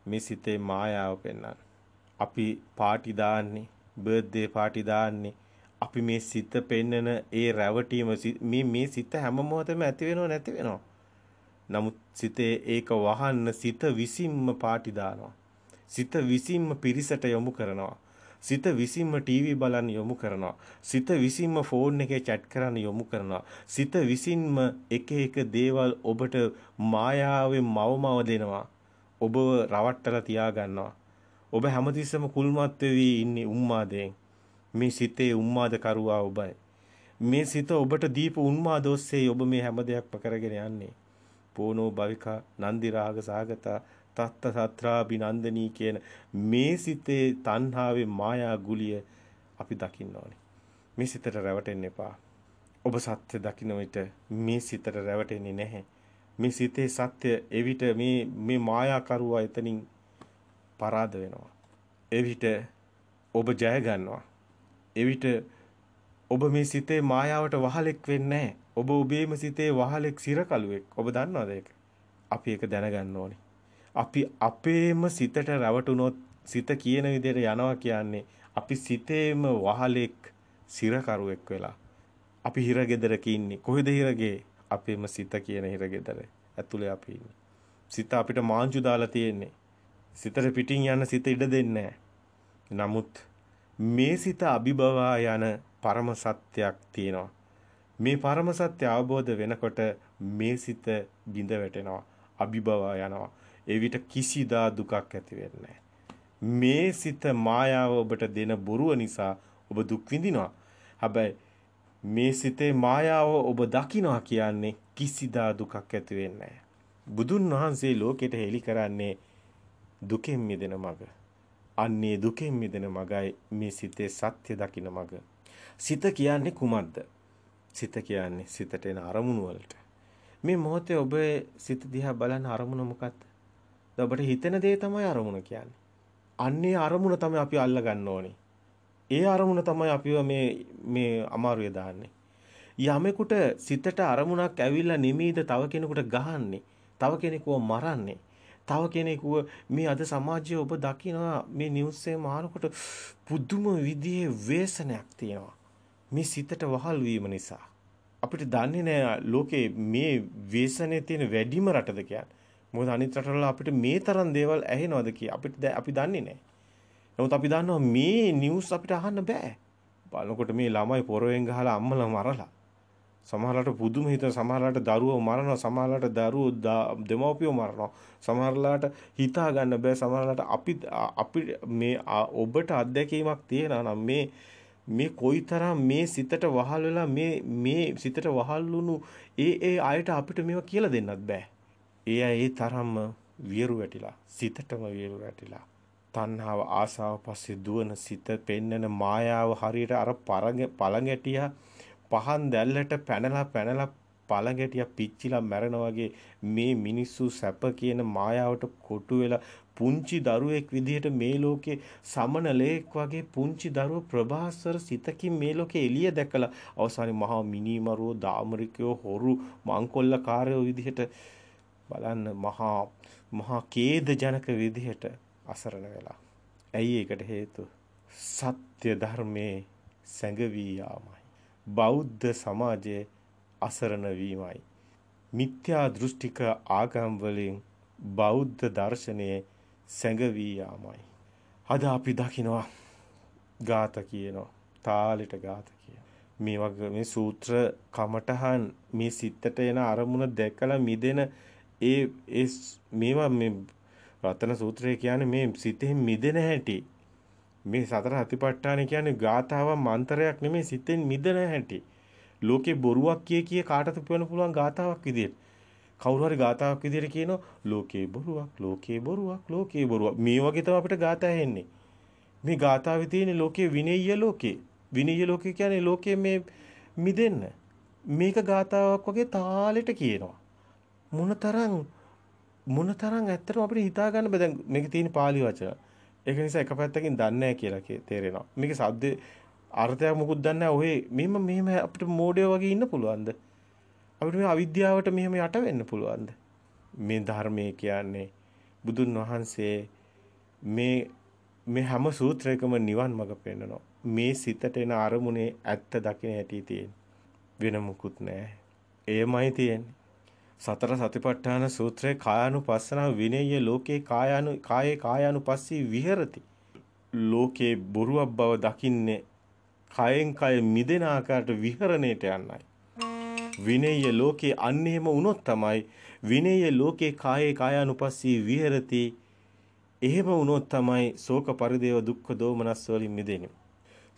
මේ සිතේ මායාව පෙන්වන්න. අපි පාටි දාන්නේ, බර්ත්ඩේ පාටි දාන්නේ. අපි මේ සිත පෙන්නන ඒ රැවටීම මේ මේ සිත හැම මොහොතෙම ඇති වෙනව නැති වෙනව. නමුත් සිතේ ඒක වහන්න සිත විසින්ම පාටි සිත විසින්ම පිරිසට යොමු කරනවා. සිත විසින්ම ටීවී බලන්න යොමු කරනවා. සිත විසින්ම ෆෝන් එකේ chat කරන්න යොමු කරනවා. සිත විසින්ම එක එක දේවල් ඔබට මායාවෙන් මවමව දෙනවා. ඔබව රවට්ටලා තියා ගන්නවා. ඔබ හැමතිස්සම කුල්මත් වෙවි ඉන්නේ උම්මාදයෙන්. මේ සිතේ උම්මාද කරුවා ඔබයි. මේ සිත ඔබට දීප උන්මාද ඔස්සේ ඔබ මේ හැම දෙයක්ම කරගෙන යන්නේ. පූනෝ භවිකා නන්දි රාග සාගතා තත්ත සත්‍රාපි නන්දනී කියන මේ සිතේ තණ්හාවේ මායා ගුලිය අපි දකින්න ඕනේ. මේ සිතට රැවටෙන්න එපා. ඔබ සත්‍ය දකින්න විට මේ සිතට රැවටෙන්නේ නැහැ. මේ සිතේ සත්‍ය එවිට මේ මේ මායාකරුවා එතනින් පරාද වෙනවා. එවිට ඔබ ජය ගන්නවා. එවිට ඔබ මේ සිතේ මායාවට වහලෙක් වෙන්නේ නැහැ. ඔබ ඔබේම සිතේ වහලෙක් සිරකලුවෙක් ඔබ දන්නවද ඒක? අපි ඒක දැනගන්න ඕනේ. අපි අපේම සිතට රැවටුනොත් සිත කියන විදිහට යනවා කියන්නේ අපි සිතේම වහලෙක් සිරකරුවෙක් වෙලා. අපි හිරගෙදරක ඉන්නේ. කොහෙද හිරගේ? අපේම සිත කියන හිරගෙදර. ඇතුලේ අපි ඉන්නේ. සිත අපිට මාංචු දාලා තියෙන්නේ. සිතට පිටින් යන සිත ඉඩ දෙන්නේ නමුත් මේ සිත අභිබවා යන පරම සත්‍යයක් තියෙනවා. මේ පරම සත්‍ය අවබෝධ වෙනකොට මේ සිත බිඳ වැටෙනවා, අභිභව යනවා. ඒ විට කිසිදා දුකක් ඇති වෙන්නේ මේ සිත මායාව ඔබට දෙන බොරුව නිසා ඔබ දුක් විඳිනවා. හැබැයි මේ සිතේ මායාව ඔබ දකිනවා කියන්නේ කිසිදා දුකක් ඇති වෙන්නේ බුදුන් වහන්සේ ලෝකෙට හෙළි කරන්නේ දුකෙන් මිදෙන මඟ. අන්නේ දුකෙන් මිදෙන මඟයි මේ සිතේ සත්‍ය දකින මඟ. සිත කියන්නේ කුමක්ද? සිත කියන්නේ සිතට එන අරමුණු වලට. මේ මොහොතේ ඔබ සිත දිහා බලන අරමුණ මොකක්ද? ඔබට හිතෙන දේ තමයි අරමුණ කියන්නේ. අන්නේ අරමුණ තමයි අපි අල්ලා ගන්න ඕනේ. ඒ අරමුණ තමයි අපිව මේ මේ අමාරුවේ දාන්නේ. යමෙකුට සිතට අරමුණක් ඇවිල්ලා නිමීද තව කෙනෙකුට ගහන්නේ, තව කෙනෙකුව මරන්නේ. තව කෙනෙකුව මේ අද සමාජයේ ඔබ දකිනවා මේ නිවුස් එකේ මානකොට පුදුම විදිහේ වේසනයක් තියෙනවා. මේ සිතට වහල් වීම නිසා අපිට දන්නේ නෑ ලෝකේ මේ වේසනේ තියෙන වැඩිම රටද කියන්නේ. මොකද අනිත් රටවල අපිට මේ තරම් දේවල් ඇහෙනවද කිය අපිට අපි දන්නේ නෑ. නමුත් අපි දන්නවා මේ නිවුස් අපිට අහන්න බෑ. බලනකොට මේ ළමයි පොරවෙන් ගහලා අම්මලා මරලා. සමහරලාට පුදුම හිතන සමහරලාට දරුවෝ මරනවා සමහරලාට දරුවෝ දෙමව්පියෝ මරනවා සමහරලාට හිතා ගන්න බෑ සමහරලාට අපි අපි මේ ඔබට අත්දැකීමක් තියෙනවා නම් මේ මේ කොයිතරම් මේ සිතට වහල් වෙලා මේ මේ සිතට වහල් වුණු ඒ ඒ අයට අපිට මේවා කියලා දෙන්නත් බෑ. ඒ අය ඒ තරම්ම වියරු වැටිලා සිතටම වියරු වැටිලා තණ්හාව ආසාව පස්සේ දුවන සිත පෙන්නන මායාව හරියට අර පරඟ පළඟැටියා පහන් දැල්ලට පැනලා පැනලා පළඟැටියක් පිච්චිලා මැරෙනවා මේ මිනිස්සු සැප කියන මායාවට කොටු වෙලා පුංචි දරුවෙක් විදිහට මේ ලෝකේ සමනලෙක් වගේ පුංචි දරුව ප්‍රභාස්වර සිතකින් මේ ලෝකේ එළිය දැකලා අවසානයේ මහා මිනිමරුවෝ දාමරිකයෝ හොරු මංකොල්ලකාරයෝ විදිහට බලන්න මහා මහා ඛේදජනක විදිහට අසරණ වෙලා. ඇයි ඒකට හේතුව? සත්‍ය ධර්මයේ සැඟවී යාමයි. බෞද්ධ සමාජයේ අසරණ වීමයි. මිත්‍යා දෘෂ්ටික ආගම් වලින් බෞද්ධ දර්ශනයේ සැඟවී යාමයි. අද අපි දකිනවා ගාත කියනවා. තාලෙට ගාත කියනවා. මේ වගේ මේ සූත්‍ර කමඨහන් මේ සිතට එන අරමුණ දැකලා මිදෙන ඒ ඒ මේවා මේ රතන සූත්‍රය කියන්නේ මේ සිතෙන් මිදෙන හැටි. මේ සතර අතිපට්ඨාන කියන්නේ ගාථාවක් මන්තරයක් නෙමෙයි සිතෙන් මිදෙන හැටි. ලෝකේ බොරුවක් කිය කිය කාටද කියන්න පුළුවන් ගාතාවක් විදියට. කවුරු හරි ගාතාවක් විදියට කියනවා ලෝකේ බොරුවක් ලෝකේ බොරුවක් ලෝකේ බොරුවක් මේ වගේ තමයි අපිට ගාතා ඇහෙන්නේ. මේ ගාතාවේ තියෙන ලෝකේ විනීය ලෝකේ. විනීය ලෝකේ කියන්නේ ලෝකේ මේ මිදෙන්න. මේක ගාතාවක් වගේ තාලෙට කියනවා. මොනතරම් මොනතරම් ඇත්තටම අපිට හිතා ගන්න බෑ දැන් මේකේ තියෙන පාලි වචන. ඒක නිසා එක පැත්තකින් දන්නේ නැහැ කියලා තේරෙනවා. මේකේ සද්ද අර්ථයක් මොකුත් දන්න ඔහේ මෙම මෙම අපට මෝඩය වගේ ඉන්න පුළුවන්ද අපිට මේ අවිද්‍යාවට මෙහෙම යට වෙන්න පුළුවන්ද මේ ධර්මය කියන්නේ බුදුන් වහන්සේ මේ මේ හැම සූත්‍රයකම නිවන් මඟ පෙන්නනවා මේ සිතට එන අරමුණේ ඇත්ත දකින්න හැටි තියෙන වෙන මොකුත් නැහැ එයමයි තියෙන්නේ සතර සතිපට්ඨාන සූත්‍රයේ කායानुපස්සන විනේය ලෝකේ කායानु කායේ කායानुපස්සී විහෙරති ලෝකේ බොරුවක් බව දකින්නේ කයෙන් කය මිදෙන ආකාරයට විහරණයට යන්නයි. විනේය ලෝකේ අන්න එහෙම වුණොත් තමයි විනේය ලෝකේ කායේ කායානුපස්සී විහෙරති. එහෙම වුණොත් තමයි ශෝක පරිදේව දුක්ඛ දෝමනස් වලින් මිදෙන්නේ.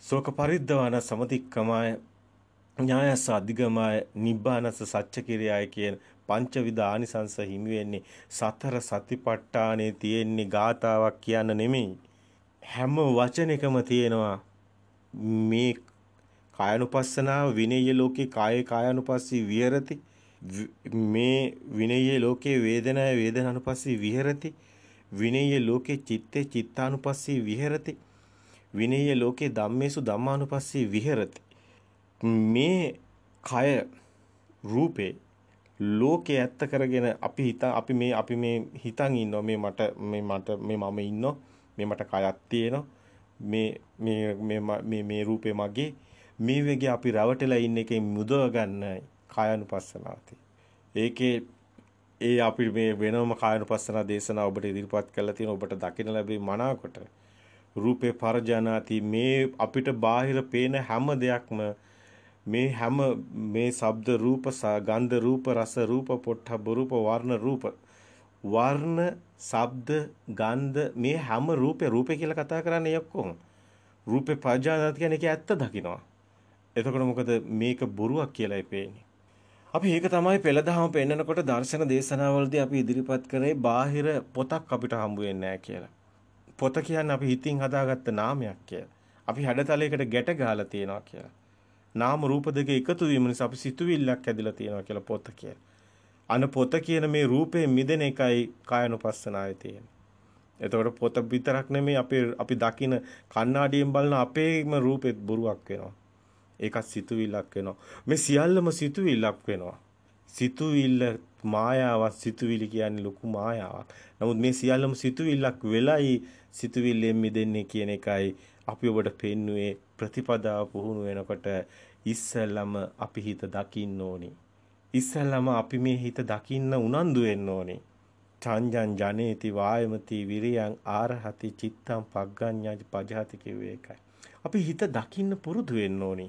ශෝක පරිද්දවාන සමතික්කමාය ඥායස අධිගමාය නිබ්බානස සච්ච කිරයයි කියන පංචවිධ ආනිසංස හිමි වෙන්නේ සතර සතිපට්ඨානේ තියෙන්නේ ගාතාවක් කියන්න නෙමෙයි. හැම වචනෙකම තියෙනවා මේ කායනුපස්සනාව විනේය ලෝකේ කායේ කායනුපස්සී විහෙරති මේ විනේය ලෝකේ වේදනාය වේදනානුපස්සී විහෙරති විනේය ලෝකේ චිත්තේ චිත්තානුපස්සී විහෙරති විනේය ලෝකේ ධම්මේසු ධම්මානුපස්සී විහෙරති මේ කය රූපේ ලෝකේ ඇත්ත කරගෙන අපි හිත අපි මේ අපි මේ හිතන් ඉන්නවා මේ මට මේ මට මේ මම ඉන්නවා මේ මට කයක් තියෙනවා මේ මේ මේ මේ රූපේ මගේ මේ වගේ අපි රැවටලා ඉන්න එකෙන් මුදව ගන්න කායानुපස්සනාවතේ. ඒකේ ඒ අපි මේ වෙනම කායानुපස්සනා දේශනා ඔබට ඉදිරිපත් කරලා තියෙන ඔබට දකින්න ලැබේ මනාකොට. රූපේ පරජානාති මේ අපිට බාහිර පේන හැම දෙයක්ම මේ හැම මේ ශබ්ද රූප ගන්ධ රූප රස රූප පොට්ටබ රූප වර්ණ රූප වර්ණ, ශබ්ද, ගන්ධ මේ හැම රූපේ රූපේ කියලා කතා කරන්නේ ඔක්කොම. රූපේ පජානාති කියන්නේ ඒක ඇත්ත දකිනවා. එතකොට මොකද මේක බොරුවක් කියලායි පේන්නේ. අපි ඒක තමයි පෙළදහම පෙන්නකොට දර්ශන දේශනාවලදී අපි ඉදිරිපත් කරේ බාහිර පොතක් අපිට හම්බ වෙන්නේ කියලා. පොත කියන්නේ අපි හිතින් හදාගත්ත නාමයක් කියලා. අපි හැඩතලයකට ගැට ගහලා තියනවා කියලා. නාම රූප දෙක එකතු වීම නිසා අපි සිතුවිල්ලක් ඇදලා තියනවා කියලා පොත කියලා. අනුපොත කියන මේ රූපේ මිදෙන එකයි කායනුපස්සනාවේ තියෙන්නේ. එතකොට පොත විතරක් නෙමෙයි අපේ අපි දකින කණ්ණාඩියෙන් බලන අපේම රූපෙත් බොරුවක් වෙනවා. ඒකත් සිතුවිල්ලක් වෙනවා. මේ සියල්ලම සිතුවිල්ලක් වෙනවා. සිතුවිල්ල මායාවක් සිතුවිලි කියන්නේ ලොකු මායාවක්. නමුත් මේ සියල්ලම සිතුවිල්ලක් වෙලයි සිතුවිල්ලෙන් මිදෙන්නේ කියන එකයි අපි ඔබට පෙන්නුවේ ප්‍රතිපදාව පුහුණු වෙනකොට ඉස්සෙල්ලම අපි හිත දකින්න ඕනේ. ඉස්සෙල්ලාම අපි මේ හිත දකින්න උනන්දු වෙන්න ඕනේ. චංජන් ජනේති වායමති විරියං ආරහති චිත්තං පග්ගඤ්ඤාජ පජහති කිව්වේ ඒකයි. අපි හිත දකින්න පුරුදු වෙන්න ඕනේ.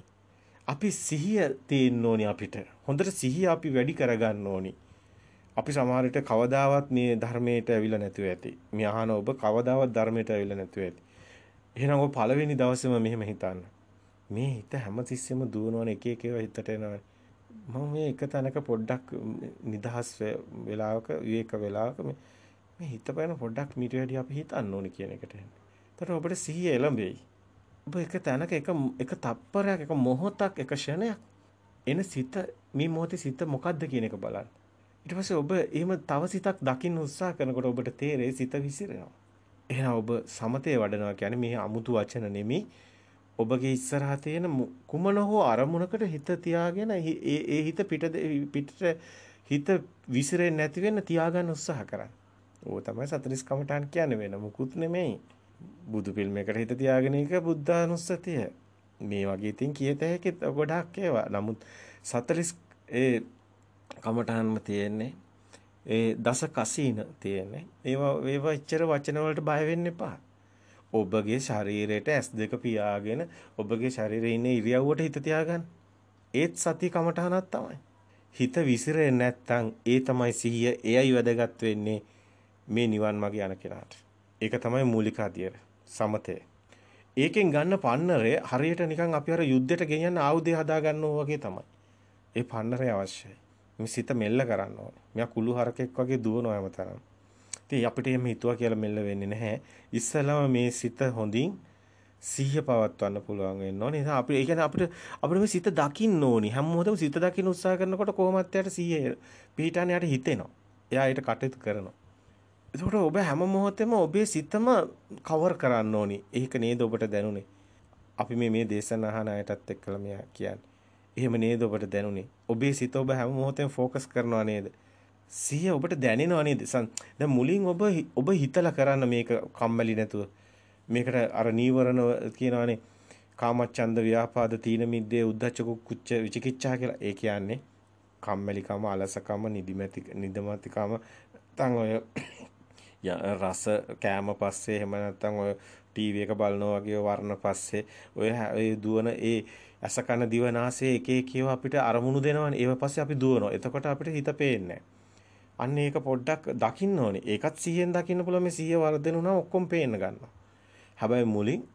අපි සිහිය තියෙන්න ඕනේ අපිට. හොඳට සිහිය අපි වැඩි කරගන්න ඕනේ. අපි සමහර විට කවදාවත් මේ ධර්මයට ඇවිල්ලා නැතුව ඇති. මේ අහන ඔබ කවදාවත් ධර්මයට ඇවිල්ලා නැතුව ඇති. එහෙනම් ඔය පළවෙනි දවසේම මෙහෙම හිතන්න. මේ හිත හැමතිස්සෙම දුවනවනේ එක එක ඒවා හිතට එනවනේ. මම මේ එක තැනක පොඩ්ඩක් නිදහස් වෙලාවක විවේක වෙලාවක මේ හිත බලන පොඩ්ඩක් මීට වැඩි අපි හිතන්න ඕනේ කියන එකට එන්නේ. එතකොට ඔබට සිහිය එළඹෙයි. ඔබ එක තැනක එක එක තප්පරයක් එක මොහොතක් එක ෂණයක් එන සිත මේ මොහොතේ සිත මොකද්ද කියන එක බලන්න. ඊට පස්සේ ඔබ එහෙම තව සිතක් දකින්න උත්සාහ කරනකොට ඔබට තේරෙයි සිත විසිරෙනවා. එහෙනම් ඔබ සමතේ වඩනවා කියන්නේ මේ 아무තු වචන නෙමෙයි ඔබගේ ඉස්සරහා තියෙන කුමන හෝ අරමුණකට හිත තියාගෙන ඒ හිත පිට පිටට හිත විසිරෙන්නේ නැති වෙන්න තියාගන්න උත්සාහ කරන්න. ඕ තමයි 40 කමටහන් කියන්නේ වෙන මුකුත් නෙමෙයි. බුදු ෆිල්ම් එකට හිත තියාගෙන එක බුද්ධානුස්සතිය. මේ වගේ තින් කියත හැකි ගොඩක් ඒවා. නමුත් 40 ඒ කමටහන්ම තියෙන්නේ ඒ දස කසීන තියෙන්නේ. ඒවා ඒවා ඉච්චර වචන වලට බය වෙන්න එපා. ඔබගේ ශරීරයට S2 පියාගෙන ඔබගේ ශරීරයේ ඉන්න ඉරියව්වට හිත තියාගන්න. ඒත් සති කමටහනක් තමයි. හිත විසිරෙන්නේ නැත්නම් ඒ තමයි සිහිය. එයයි වැදගත් වෙන්නේ මේ නිවන් මාගේ යන කෙනාට. ඒක තමයි මූලික අධ්‍යයන සමතේ. ඒකෙන් ගන්න පන්නරය හරියට නිකන් අපි අර යුද්ධයට ගෙනියන ආයුධය හදා ගන්නවා වගේ තමයි. ඒ පන්නරය අවශ්‍යයි. මේ සිත මෙල්ල කරන්න ඕනේ. මෙයා කුළු හරකෙක් වගේ දුවනවා හැමතරම්. ඉතින් අපිට එහෙම හිතුවා කියලා මෙල්ල වෙන්නේ නැහැ. ඉස්සලම මේ සිත හොඳින් සිහිය පවත්වන්න පුළුවන් වෙන්න ඕනේ. නිසා අපි ඒ කියන්නේ අපිට අපිට මේ සිත දකින්න ඕනි. හැම මොහොතම සිත දකින්න උත්සාහ කරනකොට කොහොමත් යාට සිහිය පිහිටාන යාට හිතෙනවා. එයා ඊට කටයුතු කරනවා. එතකොට ඔබ හැම මොහොතෙම ඔබේ සිතම කවර් කරන්න ඕනි. ඒක නේද ඔබට දැනුනේ. අපි මේ මේ දේශන අහන අයටත් එක්කලා මෙයා කියන්නේ. එහෙම නේද ඔබට දැනුනේ. ඔබේ සිත ඔබ හැම මොහොතෙම ફોકસ කරනවා නේද? සිහිය ඔබට දැනෙනවා නේද? දැන් මුලින් ඔබ ඔබ හිතලා කරන්න මේක කම්මැලි නැතුව. මේකට අර නීවරණ කියනවානේ. කාමච්ඡන්ද ව්‍යාපාද තීන මිද්දේ උද්ධච්ච කුච්ච විචිකිච්ඡා කියලා. ඒ කියන්නේ කම්මැලිකම, අලසකම, නිදිමැති නිදමතිකම නැත්නම් ඔය රස කෑම පස්සේ එහෙම නැත්නම් ඔය ටීවී එක බලනවා වගේ වර්ණ පස්සේ ඔය ඒ දුවන ඒ ඇස කන දිව නාසය එක එක ඒවා අපිට අරමුණු දෙනවනේ. ඒව පස්සේ අපි දුවනවා. එතකොට අපිට හිත පේන්නේ නැහැ. අන්න ඒක පොඩ්ඩක් දකින්න ඕනේ. ඒකත් සිහියෙන් දකින්න පුළුවන් මේ සිහිය වර්ධන වුණා ඔක්කොම පේන්න ගන්නවා. හැබැයි මුලින්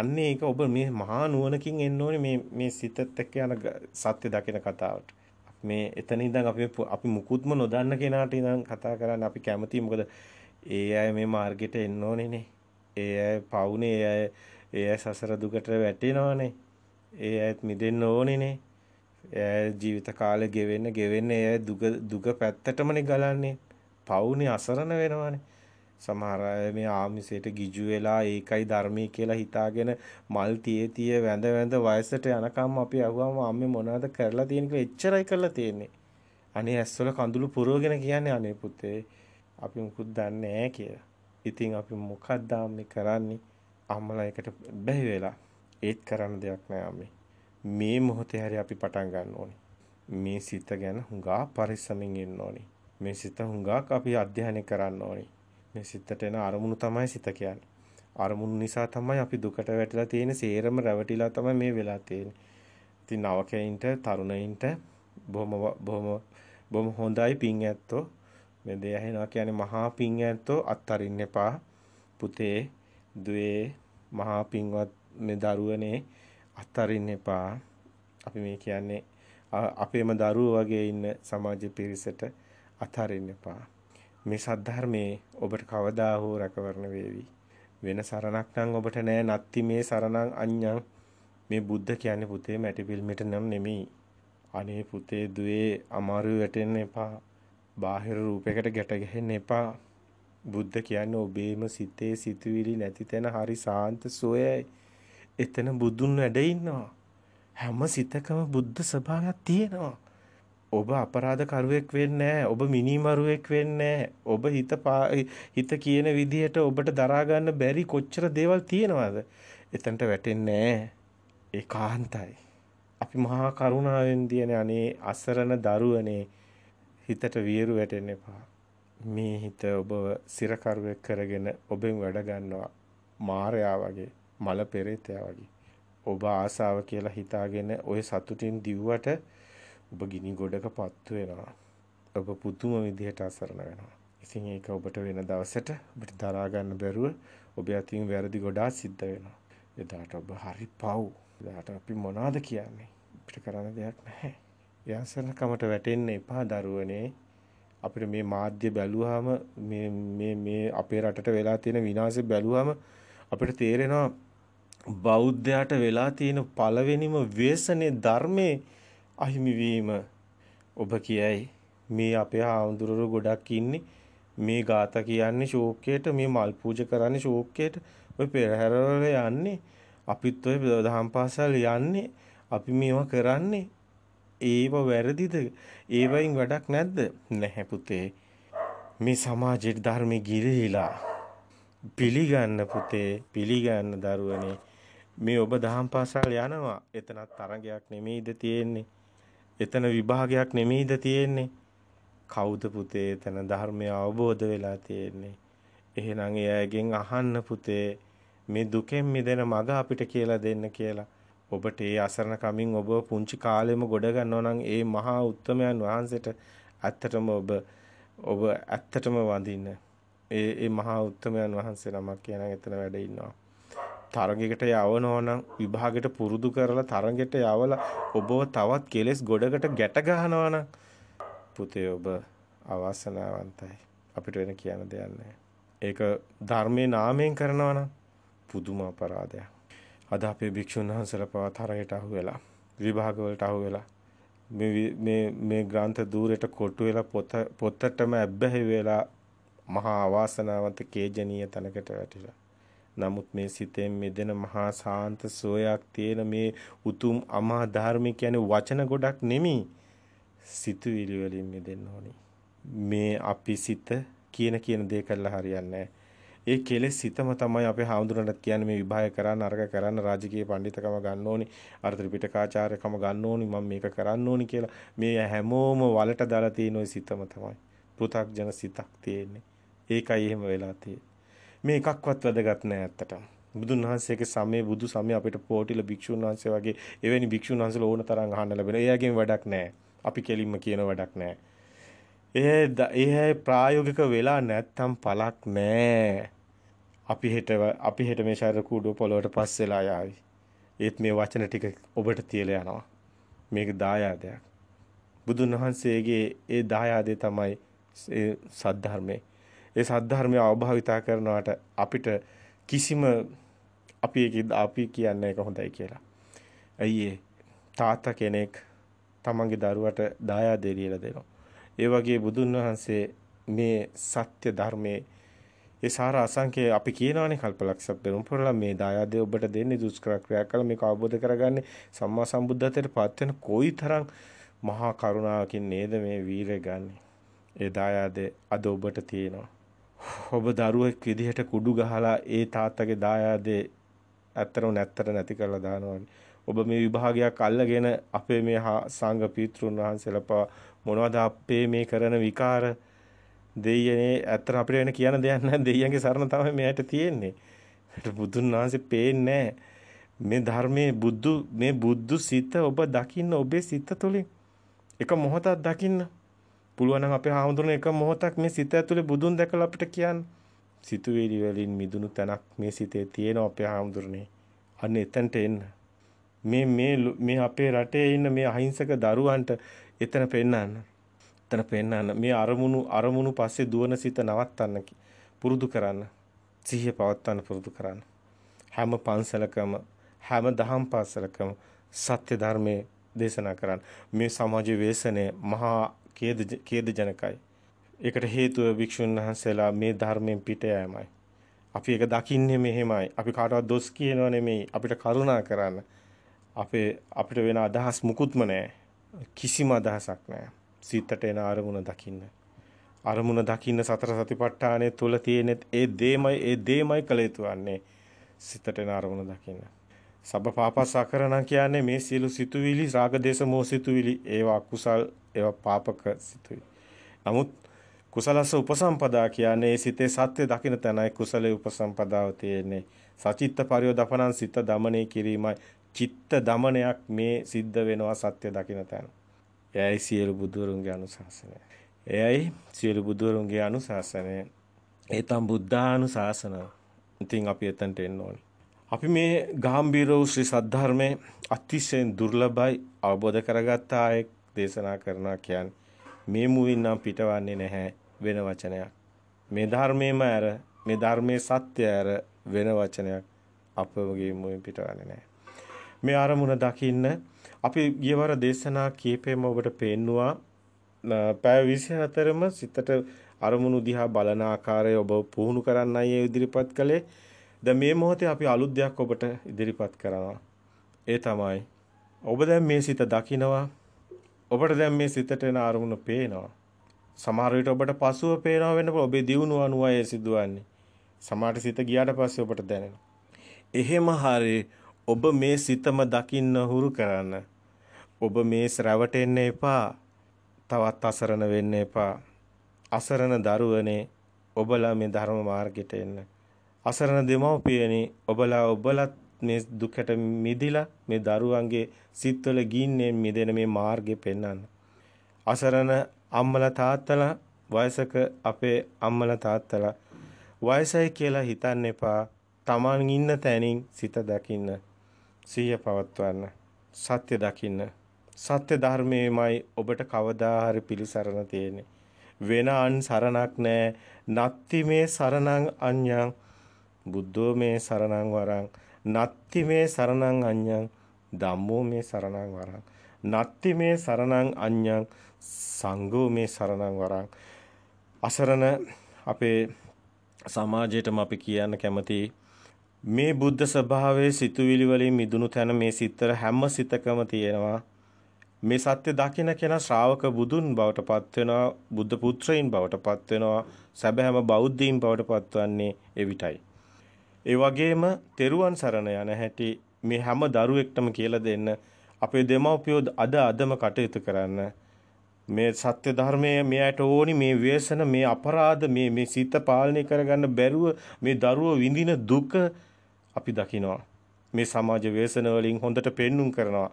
අන්න ඒක ඔබ මේ මහා නුවණකින් එන්න ඕනේ මේ මේ සිතත් එක්ක යන සත්‍ය දකින කතාවට. මේ එතන ඉඳන් අපි අපි මුකුත්ම නොදන්න කෙනාට ඉඳන් කතා කරන්න අපි කැමතියි. මොකද ඒ අය මේ මාර්ගෙට එන්න ඕනේනේ. ඒ අය පවුනේ ඒ අය ඒ අය සසර දුකට වැටෙනවනේ. ඒ අයත් මිදෙන්න ඕනේනේ. ජීවිත කාලය ගෙවෙන්න ගෙවෙන්න එය දුක දුක පැත්තටමනේ ගලන්නේ. පවුනේ අසරණ වෙනවානේ. සමහර අය මේ ආමිසයට ගිජු වෙලා ඒකයි ධර්මයේ කියලා හිතාගෙන මල් තියේ තියේ වැඳ වැඳ වයසට යනකම් අපි අහුවම අම්මේ මොනවද කරලා තියෙන කියලා එච්චරයි කරලා තියෙන්නේ. අනේ ඇස්වල කඳුළු පුරවගෙන කියන්නේ අනේ පුතේ අපි මුකුත් දන්නේ නැහැ කියලා. ඉතින් අපි මොකක්ද මේ කරන්නේ? අම්මලා එකට බැහැ වෙලා ඒත් කරන්න දෙයක් නැහැ අම්මේ. මේ මොහොතේ හැරි අපි පටන් ගන්න ඕනේ. මේ සිත ගැන හුඟා පරිස්සමින් ඉන්න ඕනේ. මේ සිත හුඟාක් අපි අධ්‍යයනය කරන්න ඕනේ. මේ සිතට එන අරමුණු තමයි සිත කියන්නේ. අරමුණු නිසා තමයි අපි දුකට වැටලා තියෙන සේරම රැවටිලා තමයි මේ වෙලා තියෙන්නේ. ඉතින් නවකයින්ට තරුණයින්ට බොහොම බොහොම බොහොම හොඳයි පිං ඇත්තෝ. මේ දේ ඇහෙනවා කියන්නේ මහා පිං ඇත්තෝ අත්තරින්න එපා. පුතේ දුවේ මහා පිංවත් මේ දරුවනේ අත්හරින්න එපා. අපි මේ කියන්නේ අපේම දරුවෝ වගේ ඉන්න සමාජ පිරිසට අත්හරින්න එපා. මේ සද්ධර්මයේ ඔබට කවදා හෝ රැකවරණ වේවි. වෙන සරණක් නම් ඔබට නෑ නැත්ති මේ සරණං අඤ්ඤං මේ බුද්ධ කියන්නේ පුතේ මැටි පිල්මිට නම් නෙමෙයි. අනේ පුතේ දුවේ අමාරු වැටෙන්න එපා. බාහිර රූපයකට ගැට ගැහෙන්න එපා. බුද්ධ කියන්නේ ඔබේම සිතේ සිතුවිලි නැති තැන හරි සාන්ත සෝයයි. එතන බුදුන් වැඩ ඉන්නවා. හැම සිතකම බුද්ධ ස්වභාවයක් තියෙනවා. ඔබ අපරාධ කරුවෙක් වෙන්නේ ඔබ මිනිමරුවෙක් වෙන්නේ ඔබ හිත හිත කියන විදිහට ඔබට දරා බැරි කොච්චර දේවල් තියෙනවද? එතනට වැටෙන්නේ ඒකාන්තයි. අපි මහා කරුණාවෙන් දියනේ අනේ අසරණ දරුවනේ හිතට වියරු වැටෙන්න එපා. මේ හිත ඔබව සිරකරුවෙක් කරගෙන ඔබෙන් වැඩ ගන්නවා මායя වගේ. මල පෙරේතයා වගේ. ඔබ ආසාව කියලා හිතාගෙන ওই සතුටින් දිව්වට ඔබ ගිනි ගොඩකපත් වෙනවා. ඔබ පුදුම විදිහට අසරණ වෙනවා. ඉතින් ඒක ඔබට වෙන දවසට ඔබට දරා ගන්න බැරුව ඔබ අතින් වැරදි ගොඩාක් සිද්ධ වෙනවා. එදාට ඔබ හරි පව්. එදාට අපි මොනවද කියන්නේ? අපිට කරන්න දෙයක් නැහැ. යාසනකමට වැටෙන්න එපා දරුවනේ. අපිට මේ මාධ්‍ය බැලුවාම මේ මේ මේ අපේ රටට වෙලා තියෙන විනාශය බැලුවාම අපිට තේරෙනවා බෞද්ධයාට වෙලා තියෙන පළවෙනිම ව්‍යසනේ ධර්මයේ අහිමි වීම ඔබ කියයි මේ අපේ ආඳුරරු ගොඩක් ඉන්නේ මේ ગાත කියන්නේ ශෝකයට මේ මල් පූජ කරන්නේ ශෝකයට ඔය පෙරහැරවල යන්නේ අපිත් ඔය දහම් පාසල් යන්නේ අපි මේවා කරන්නේ ඒව වැරදිද ඒවයින් වැඩක් නැද්ද නැහැ පුතේ මේ සමාජයේ ධර්මයේ ගිලිහිලා පිළිගන්න පුතේ පිළිගන්න දරුවනේ මේ ඔබ දහම් පාසල් යනවා. එතනත් තරගයක් නෙමෙයිද තියෙන්නේ. එතන විභාගයක් නෙමෙයිද තියෙන්නේ. කවුද පුතේ එතන ධර්මය අවබෝධ වෙලා තියෙන්නේ. එහෙනම් එයාගෙන් අහන්න පුතේ මේ දුකෙන් මිදෙන මඟ අපිට කියලා දෙන්න කියලා. ඔබට ඒ අසරණ කමින් ඔබ පුංචි කාලෙම ගොඩ ගන්නවා නම් ඒ මහා උත්මයන් වහන්සේට ඇත්තටම ඔබ ඔබ ඇත්තටම වඳින්න. ඒ ඒ මහා උත්මයන් වහන්සේ නමක් කියන එතන වැඩ ඉන්නවා. තරගයකට යවනවා නම් විභාගයට පුරුදු කරලා තරගයට යවලා ඔබව තවත් කෙලෙස් ගොඩකට ගැට ගහනවා නම් පුතේ ඔබ අවාසනාවන්තයි අපිට වෙන කියන දෙයක් නැහැ ඒක ධර්මයේ නාමයෙන් කරනවා නම් පුදුම අපරාධයක් අද අපේ භික්ෂුන් වහන්සේලා පවා තරගයට අහු වෙලා විභාග වලට අහු වෙලා මේ මේ මේ ග්‍රන්ථ দূරයට කොටු වෙලා පොත පොතටම ඇබ්බැහි වෙලා මහා අවාසනාවන්ත කේජනීය තැනකට වැටිලා නමුත් මේ සිතෙන් මෙදෙන මහා සාන්ත සෝයක් තියෙන මේ උතුම් අමා ධර්ම කියන්නේ වචන ගොඩක් නෙමෙයි. සිතුවිලි වලින් මෙදෙන්න ඕනේ. මේ අපි සිත කියන කියන දේ කළා හරියන්නේ ඒ කෙලෙස් සිතම තමයි අපේ හාමුදුරන්ට කියන්නේ මේ විභාය කරන්න අරග කරන්න රාජකීය පඬිතකම ගන්න ඕනි අර ත්‍රිපිටකාචාර්යකම ගන්න ඕනි මම මේක කරන්න ඕනි කියලා මේ හැමෝම වලට දාලා තියෙන ওই සිතම තමයි පෘථග්ජන සිතක් තියෙන්නේ ඒකයි එහෙම වෙලා තියෙන්නේ මේ එකක්වත් වැදගත් නෑ ඇත්තටම. බුදුන් වහන්සේගේ සමේ බුදු සමේ අපිට පොටිල භික්ෂුන් වහන්සේ වගේ එවැනි භික්ෂුන් වහන්සේලා ඕන තරම් අහන්න ලැබෙන. එයාගෙන් වැඩක් නෑ. අපි කෙලින්ම කියන වැඩක් නෑ. ඒ ඒ ප්‍රායෝගික වෙලා නැත්තම් පළක් නෑ. අපි හෙට අපි හෙට මේ ශරීර කූඩුව පොළොවට පස් වෙලා යාවි. ඒත් මේ වචන ටික ඔබට තියලා යනවා. මේක දායාදයක්. බුදුන් වහන්සේගේ ඒ දායාදේ තමයි සද්ධර්මයේ ඒ සද්ධර්මය අවබෝධිතා කරනවාට අපිට කිසිම අපි ඒක අපි කියන්නේ ඒක හොඳයි කියලා. ඇයි ඒ තාත්තා කෙනෙක් තමන්ගේ දරුවට දායාදේ දීලා දෙනවා. ඒ වගේ බුදුන් වහන්සේ මේ සත්‍ය ධර්මයේ ඒ සාර අසංකේ අපි කියනවානේ කල්පලක්ෂ පෙරම්පරලා මේ දායාදේ ඔබට දෙන්නේ දුෂ්කර ක්‍රියා කළා මේක අවබෝධ කරගන්නේ සම්මා සම්බුද්ධත්වයට පත් වෙන කොයිතරම් මහා කරුණාවකින් නේද මේ වීරය ගන්න. ඒ දායාදේ අද ඔබට තියෙනවා. ඔබ දරුවෙක් විදිහට කුඩු ගහලා ඒ තාත්තගේ දායාදේ ඇත්තටම නැත්තර නැති කරලා දානවනේ. ඔබ මේ විභාගයක් අල්ලගෙන අපේ මේ සංඝ පීත්‍රුන් වහන්සේලා මොනවද අපේ මේ කරන විකාර දෙයියනේ ඇත්තට අපිට වෙන කියන දෙයක් නැහැ දෙයියන්ගේ සරණ තමයි මෙයට තියෙන්නේ. බුදුන් වහන්සේ පේන්නේ මේ ධර්මයේ බුද්ධ මේ බුද්ධ සිත ඔබ දකින්න ඔබේ සිත තුළින් එක මොහොතක් දකින්න පුළුවන් නම් අපේ හාමුදුරනේ එක මොහොතක් මේ සිත ඇතුලේ බුදුන් දැකලා අපිට කියන්න. සිතුවිලි වලින් මිදුණු තැනක් මේ සිතේ තියෙන අපේ හාමුදුරනේ. අන්න එතනට එන්න. මේ මේ මේ අපේ රටේ ඉන්න මේ අහිංසක දරුවන්ට එතන පෙන්නන්න. එතන පෙන්නන්න. මේ අරමුණු අරමුණු පස්සේ දුවන සිත නවත්තන්න පුරුදු කරන්න. සිහිය පවත්වන්න පුරුදු කරන්න. හැම පන්සලකම හැම දහම් පාසලකම සත්‍ය ධර්මයේ දේශනා කරන්න. මේ සමාජ වේසනේ මහා ඛේද ඛේදජනකයි. ඒකට හේතුව භික්ෂුන් වහන්සේලා මේ ධර්මයෙන් පිට යෑමයි. අපි ඒක දකින්නේ මෙහෙමයි. අපි කාටවත් දොස් කියනව නෙමෙයි. අපිට කරුණා කරන්න. අපේ අපිට වෙන අදහස් මුකුත්ම නැහැ. කිසිම අදහසක් නැහැ. සිතට එන අරමුණ දකින්න. අරමුණ දකින්න සතර සතිපට්ඨානයේ තුල තියෙන ඒ දේමයි ඒ දේමයි කළ යුතු වන්නේ. සිතට එන අරමුණ දකින්න. සබ්බ පාපසකරණ කියන්නේ මේ සියලු සිතුවිලි රාග දේශ මොහ සිතුවිලි ඒවා කුසල් ඒවා පාපක සිතුවිලි. නමුත් කුසලස උපසම්පදා කියන්නේ සිතේ සත්‍ය දකින තැනයි කුසලයේ උපසම්පදාව තියෙන්නේ. සචිත්ත පරියෝදපනං සිත දමණය කිරීමයි චිත්ත දමනයක් මේ සිද්ධ වෙනවා සත්‍ය දකින තැන. එයයි සියලු බුදුරුන්ගේ අනුශාසනය. එයයි සියලු බුදුරුන්ගේ අනුශාසනය. ඒතම් බුද්ධානුශාසන. ඉතින් අපි එතනට එන්න ඕනේ. අපි මේ ගාම්භීර වූ ශ්‍රී සද්ධර්මයේ අතිශයින් දුර්ලභයි අවබෝධ කරගත්තා එක් දේශනා කරනවා කියන්නේ මේ මුවින් නම් පිටවන්නේ නැහැ වෙන වචනයක් මේ ධර්මයේම ඇර මේ ධර්මයේ සත්‍ය ඇර වෙන වචනයක් අපවගේ මුවින් පිටවන්නේ නැහැ මේ ආරමුණ දකින්න අපි ගියවර දේශනා කීපෙම ඔබට පෙන්නවා පැය 24ම සිතට අරමුණු දිහා බලන ආකාරය ඔබ පුහුණු කරන්නයි ඒ ඉදිරිපත් කළේ දැන් මේ මොහොතේ අපි අලුත් දෙයක් ඔබට ඉදිරිපත් කරනවා. ඒ තමයි ඔබ දැන් මේ සිත දකිනවා. ඔබට දැන් මේ සිතට එන අරමුණ පේනවා. සමහර විට ඔබට පසුව පේනවා වෙන්න පුළුවන්. ඔබේ දියුණුව අනුවයි ඒ සිදුවන්නේ. සමහරට සිත ගියාට පස්සේ ඔබට දැනෙනවා. එහෙම හරි ඔබ මේ සිතම දකින්න හුරු කරන්න. ඔබ මේ රැවටෙන්න එපා. තවත් අසරණ වෙන්න එපා. අසරණ දරුවනේ ඔබලා මේ ධර්ම මාර්ගයට එන්න. අසරණ දෙමව්පියනි ඔබලා ඔබලත් මේ දුකට මිදිලා මේ දරුවන්ගේ සිත්වල ගින්නෙන් මිදෙන මේ මාර්ගය පෙන්වන්න. අසරණ අම්මලා තාත්තලා වයසක අපේ අම්මලා තාත්තලා වයසයි කියලා හිතන්න එපා. Taman ඉන්න තැනින් සිත දකින්න. සිහිය පවත්වන්න. සත්‍ය දකින්න. සත්‍ය ධර්මයේමයි ඔබට කවදා හරි පිළිසරණ තියෙන්නේ. වෙන අන් සරණක් නැහැ. නත්ති මේ සරණං අඤ්ඤං බුද්ධෝ මේ සරණං වරං නත්ති මේ සරණං අඤ්ඤං ධම්මෝ මේ සරණං වරං නත්ති මේ සරණං අඤ්ඤං සංඝෝ මේ සරණං වරං අසරණ අපේ සමාජයටම අපි කියන්න කැමති මේ බුද්ධ ස්වභාවයේ සිතුවිලි වලින් මිදුණු තැන මේ සිතර හැම සිතකම තියෙනවා මේ සත්‍ය දකින කෙනා ශ්‍රාවක බුදුන් බවට පත් වෙනවා බුද්ධ පුත්‍රයන් බවට පත් වෙනවා සැබෑම බෞද්ධයින් බවට පත්වන්නේ එවිටයි ඒ වගේම තෙරුවන් සරණ යන හැටි මේ හැම දරුවෙක්ටම කියලා දෙන්න අපේ දෙමව්පියෝ අද අදම කටයුතු කරන්න මේ සත්‍ය ධර්මයේ මෙයට ඕනි මේ ව්‍යසන මේ අපරාධ මේ මේ සිත පාලනය කරගන්න බැරුව මේ දරුව විඳින දුක අපි දකිනවා මේ සමාජ ව්‍යසන වලින් හොඳට පෙන්눔 කරනවා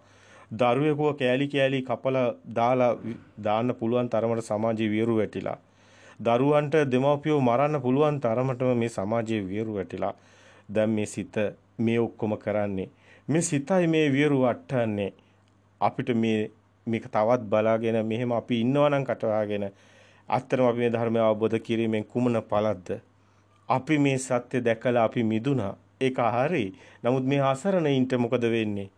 දරුවෙකුව කෑලි කෑලි කපලා දාලා දාන්න පුළුවන් තරමට සමාජයේ වියරු වැටිලා දරුවන්ට දෙමව්පියෝ මරන්න පුළුවන් තරමටම මේ සමාජයේ වියරු වැටිලා දැන් මේ සිත මේ ඔක්කොම කරන්නේ. මේ සිතයි මේ වියරු වට්ටන්නේ. අපිට මේ මේක තවත් බලාගෙන මෙහෙම අපි ඉන්නවනම් කටවාගෙන අත්‍තරම අපි මේ ධර්මය අවබෝධ කිරීමෙන් කුමන පළක්ද? අපි මේ සත්‍ය දැකලා අපි මිදුණා. ඒක හරි. නමුත් මේ අසරණයින්ට මොකද වෙන්නේ?